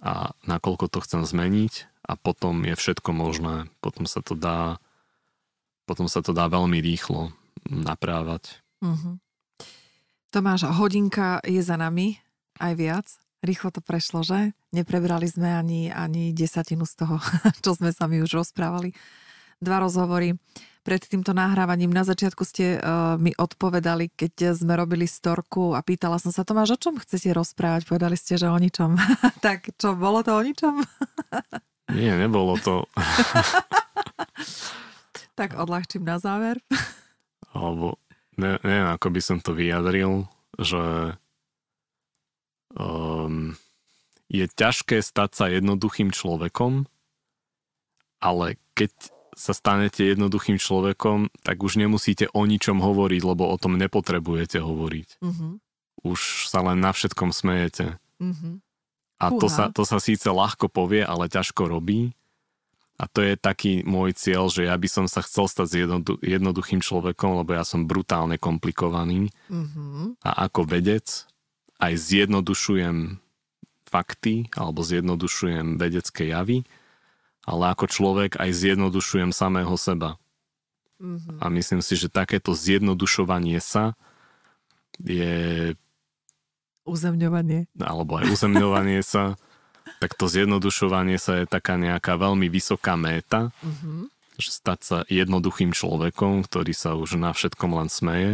a nakoľko to chcem zmeniť a potom je všetko možné. Potom sa to dá, potom sa to dá veľmi rýchlo naprávať. Uh-huh. Tomáš, hodinka je za nami aj viac. Rýchlo to prešlo, že? Neprebrali sme ani, ani desatinu z toho, <laughs> čo sme sa mi už rozprávali. Dva rozhovory. Pred týmto nahrávaním na začiatku ste uh, mi odpovedali, keď sme robili storku a pýtala som sa Tomáš, o čom chcete rozprávať? Povedali ste, že o ničom. <laughs> tak čo, bolo to o ničom? <laughs> Nie, nebolo to. tak odľahčím na záver. Alebo neviem, ako by som to vyjadril, že um, je ťažké stať sa jednoduchým človekom, ale keď sa stanete jednoduchým človekom, tak už nemusíte o ničom hovoriť, lebo o tom nepotrebujete hovoriť. Uh-huh. Už sa len na všetkom smejete. Uh-huh. A to sa, to sa síce ľahko povie, ale ťažko robí. A to je taký môj cieľ, že ja by som sa chcel stať jednodu- jednoduchým človekom, lebo ja som brutálne komplikovaný. Uh-huh. A ako vedec aj zjednodušujem fakty alebo zjednodušujem vedecké javy, ale ako človek aj zjednodušujem samého seba. Mm-hmm. A myslím si, že takéto zjednodušovanie sa je... Uzemňovanie. Alebo aj uzemňovanie sa. Tak to zjednodušovanie sa je taká nejaká veľmi vysoká méta, mm-hmm. že stať sa jednoduchým človekom, ktorý sa už na všetkom len smeje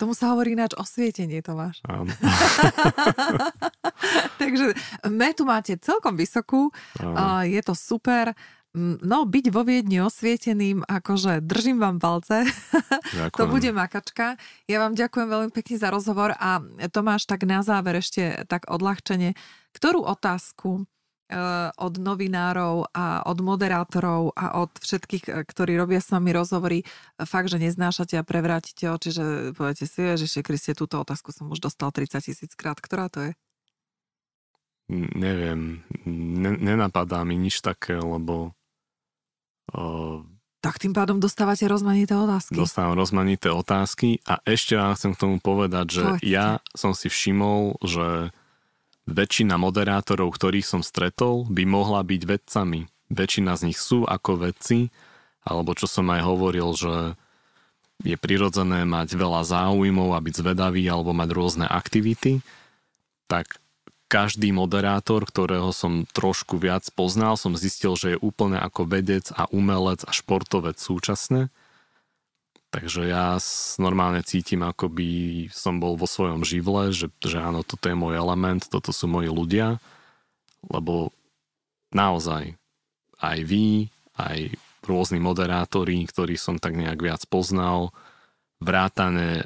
Tomu sa hovorí ináč osvietenie, Tomáš. Áno. <laughs> Takže metu máte celkom vysokú, a je to super. No, byť vo Viedni osvieteným, akože držím vám palce, <laughs> to bude makačka. Ja vám ďakujem veľmi pekne za rozhovor a Tomáš, tak na záver ešte tak odľahčenie, ktorú otázku Eh, od novinárov a od moderátorov a od všetkých, eh, ktorí robia s vami rozhovory, eh, fakt, že neznášate a prevrátite ho, že poviete si, ešte Kriste, túto otázku som už dostal 30 tisíc krát. Ktorá to je? Neviem, ne, nenapadá mi nič také, lebo... Uh, tak tým pádom dostávate rozmanité otázky. Dostávam rozmanité otázky a ešte vám chcem k tomu povedať, že Poďte. ja som si všimol, že Väčšina moderátorov, ktorých som stretol, by mohla byť vedcami. Väčšina z nich sú ako vedci, alebo čo som aj hovoril, že je prirodzené mať veľa záujmov a byť zvedavý alebo mať rôzne aktivity, tak každý moderátor, ktorého som trošku viac poznal, som zistil, že je úplne ako vedec a umelec a športovec súčasne Takže ja normálne cítim, ako by som bol vo svojom živle, že, že áno, toto je môj element, toto sú moji ľudia, lebo naozaj aj vy, aj rôzni moderátori, ktorých som tak nejak viac poznal, vrátane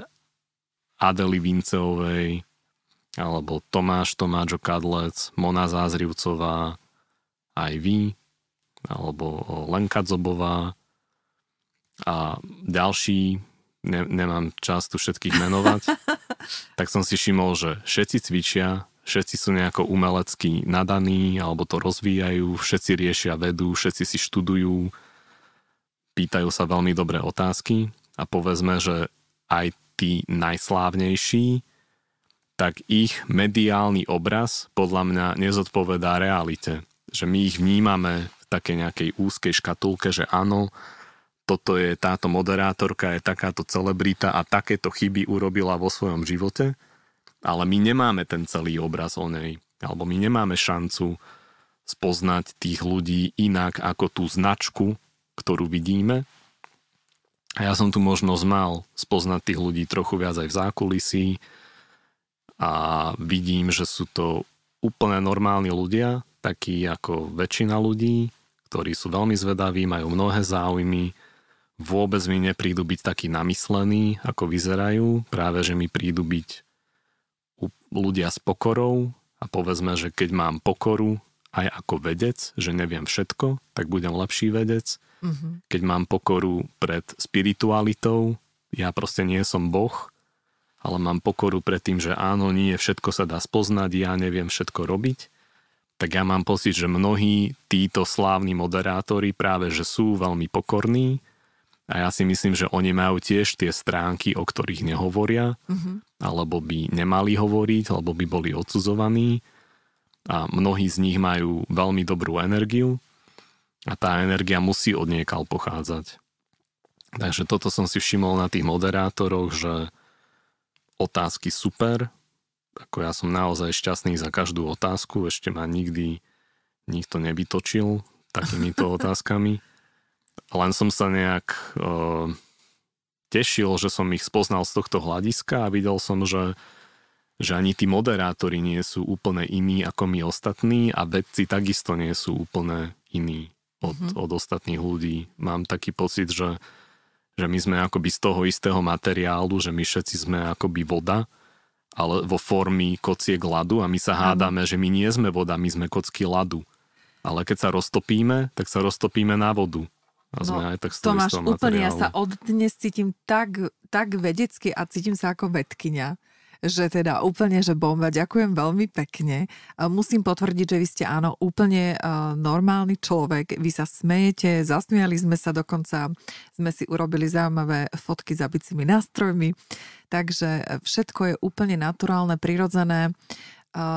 Adely Vinceovej, alebo Tomáš Tomáčo Kadlec, Mona Zázrivcová, aj vy, alebo Lenka Zobová, a ďalší, ne, nemám čas tu všetkých menovať, <laughs> tak som si všimol, že všetci cvičia, všetci sú nejako umelecky nadaní, alebo to rozvíjajú, všetci riešia vedu, všetci si študujú, pýtajú sa veľmi dobré otázky a povedzme, že aj tí najslávnejší, tak ich mediálny obraz podľa mňa nezodpovedá realite. Že my ich vnímame v takej nejakej úzkej škatulke, že áno, toto je táto moderátorka, je takáto celebrita a takéto chyby urobila vo svojom živote, ale my nemáme ten celý obraz o nej, alebo my nemáme šancu spoznať tých ľudí inak ako tú značku, ktorú vidíme. A ja som tu možnosť mal spoznať tých ľudí trochu viac aj v zákulisí a vidím, že sú to úplne normálni ľudia, takí ako väčšina ľudí, ktorí sú veľmi zvedaví, majú mnohé záujmy, vôbec mi neprídu byť takí namyslení, ako vyzerajú. Práve, že mi prídu byť ľudia s pokorou a povedzme, že keď mám pokoru aj ako vedec, že neviem všetko, tak budem lepší vedec. Mm-hmm. Keď mám pokoru pred spiritualitou, ja proste nie som boh, ale mám pokoru pred tým, že áno, nie, všetko sa dá spoznať, ja neviem všetko robiť, tak ja mám pocit, že mnohí títo slávni moderátori práve, že sú veľmi pokorní, a ja si myslím, že oni majú tiež tie stránky, o ktorých nehovoria, mm-hmm. alebo by nemali hovoriť, alebo by boli odsudzovaní. A mnohí z nich majú veľmi dobrú energiu a tá energia musí od niekal pochádzať. Takže toto som si všimol na tých moderátoroch, že otázky super, ako ja som naozaj šťastný za každú otázku, ešte ma nikdy nikto nevytočil takýmito <laughs> otázkami len som sa nejak uh, tešil, že som ich spoznal z tohto hľadiska a videl som, že, že ani tí moderátori nie sú úplne iní ako my ostatní a vedci takisto nie sú úplne iní od, mm-hmm. od ostatných ľudí. Mám taký pocit, že, že my sme akoby z toho istého materiálu, že my všetci sme akoby voda, ale vo formy kociek ľadu a my sa hádame, že my nie sme voda, my sme kocky ľadu. Ale keď sa roztopíme, tak sa roztopíme na vodu. A sme no, aj tak to máš úplne, ja sa od dnes cítim tak, tak vedecky a cítim sa ako vedkynia že teda úplne, že bomba, ďakujem veľmi pekne. Musím potvrdiť, že vy ste áno, úplne uh, normálny človek, vy sa smejete, zasmiali sme sa dokonca, sme si urobili zaujímavé fotky s bicími nástrojmi, takže e, všetko je úplne naturálne, prirodzené.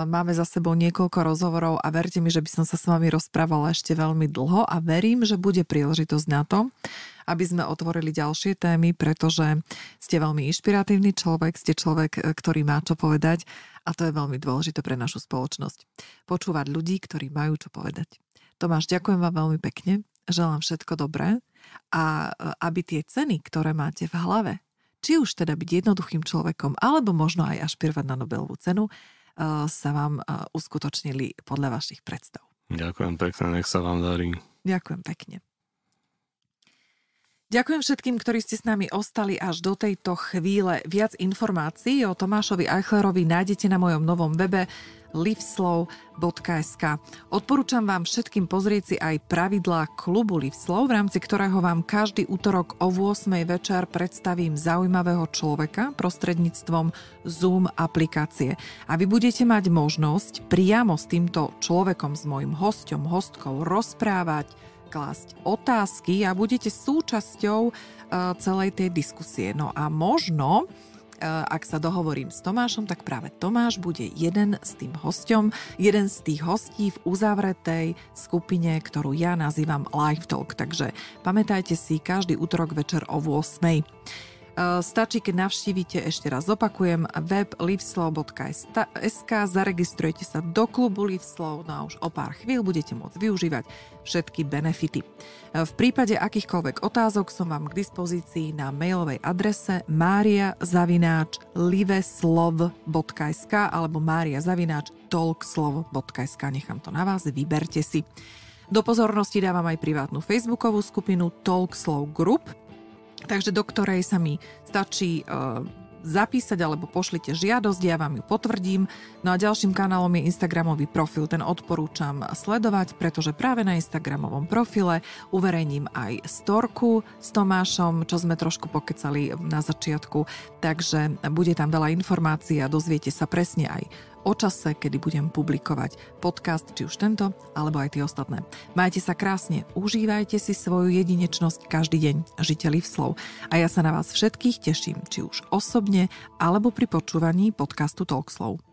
Máme za sebou niekoľko rozhovorov a verte mi, že by som sa s vami rozprávala ešte veľmi dlho a verím, že bude príležitosť na to, aby sme otvorili ďalšie témy, pretože ste veľmi inšpiratívny človek, ste človek, e, ktorý má čo povedať a to je veľmi dôležité pre našu spoločnosť. Počúvať ľudí, ktorí majú čo povedať. Tomáš, ďakujem vám veľmi pekne, želám všetko dobré a e, aby tie ceny, ktoré máte v hlave, či už teda byť jednoduchým človekom, alebo možno aj ašpirovať na Nobelovú cenu, sa vám uskutočnili podľa vašich predstav. Ďakujem pekne, nech sa vám darí. Ďakujem pekne. Ďakujem všetkým, ktorí ste s nami ostali až do tejto chvíle. Viac informácií o Tomášovi Eichlerovi nájdete na mojom novom webe liveslow.sk. Odporúčam vám všetkým pozrieť si aj pravidlá klubu Liveslow, v rámci ktorého vám každý útorok o 8. večer predstavím zaujímavého človeka prostredníctvom Zoom aplikácie. A vy budete mať možnosť priamo s týmto človekom, s mojim hostom, hostkou rozprávať, klásť otázky a budete súčasťou e, celej tej diskusie. No a možno e, ak sa dohovorím s Tomášom, tak práve Tomáš bude jeden s tým hostom, jeden z tých hostí v uzavretej skupine, ktorú ja nazývam Live Talk. Takže pamätajte si, každý útorok večer o 8. Eh, stačí, keď navštívite, ešte raz opakujem, web liveslow.sk, zaregistrujete sa do klubu Liveslow, no a už o pár chvíľ budete môcť využívať všetky benefity. Eh, v prípade akýchkoľvek otázok som vám k dispozícii na mailovej adrese mariazavináčliveslov.sk alebo mariazavináčtalkslov.sk. Nechám to na vás, vyberte si. Do pozornosti dávam aj privátnu facebookovú skupinu Talk Slow Group, takže do ktorej sa mi stačí e, zapísať alebo pošlite žiadosť, ja vám ju potvrdím. No a ďalším kanálom je Instagramový profil, ten odporúčam sledovať, pretože práve na Instagramovom profile uverejním aj storku s Tomášom, čo sme trošku pokecali na začiatku, takže bude tam veľa informácií a dozviete sa presne aj o čase, kedy budem publikovať podcast, či už tento, alebo aj tie ostatné. Majte sa krásne, užívajte si svoju jedinečnosť každý deň, žite slov. A ja sa na vás všetkých teším, či už osobne, alebo pri počúvaní podcastu Talkslov.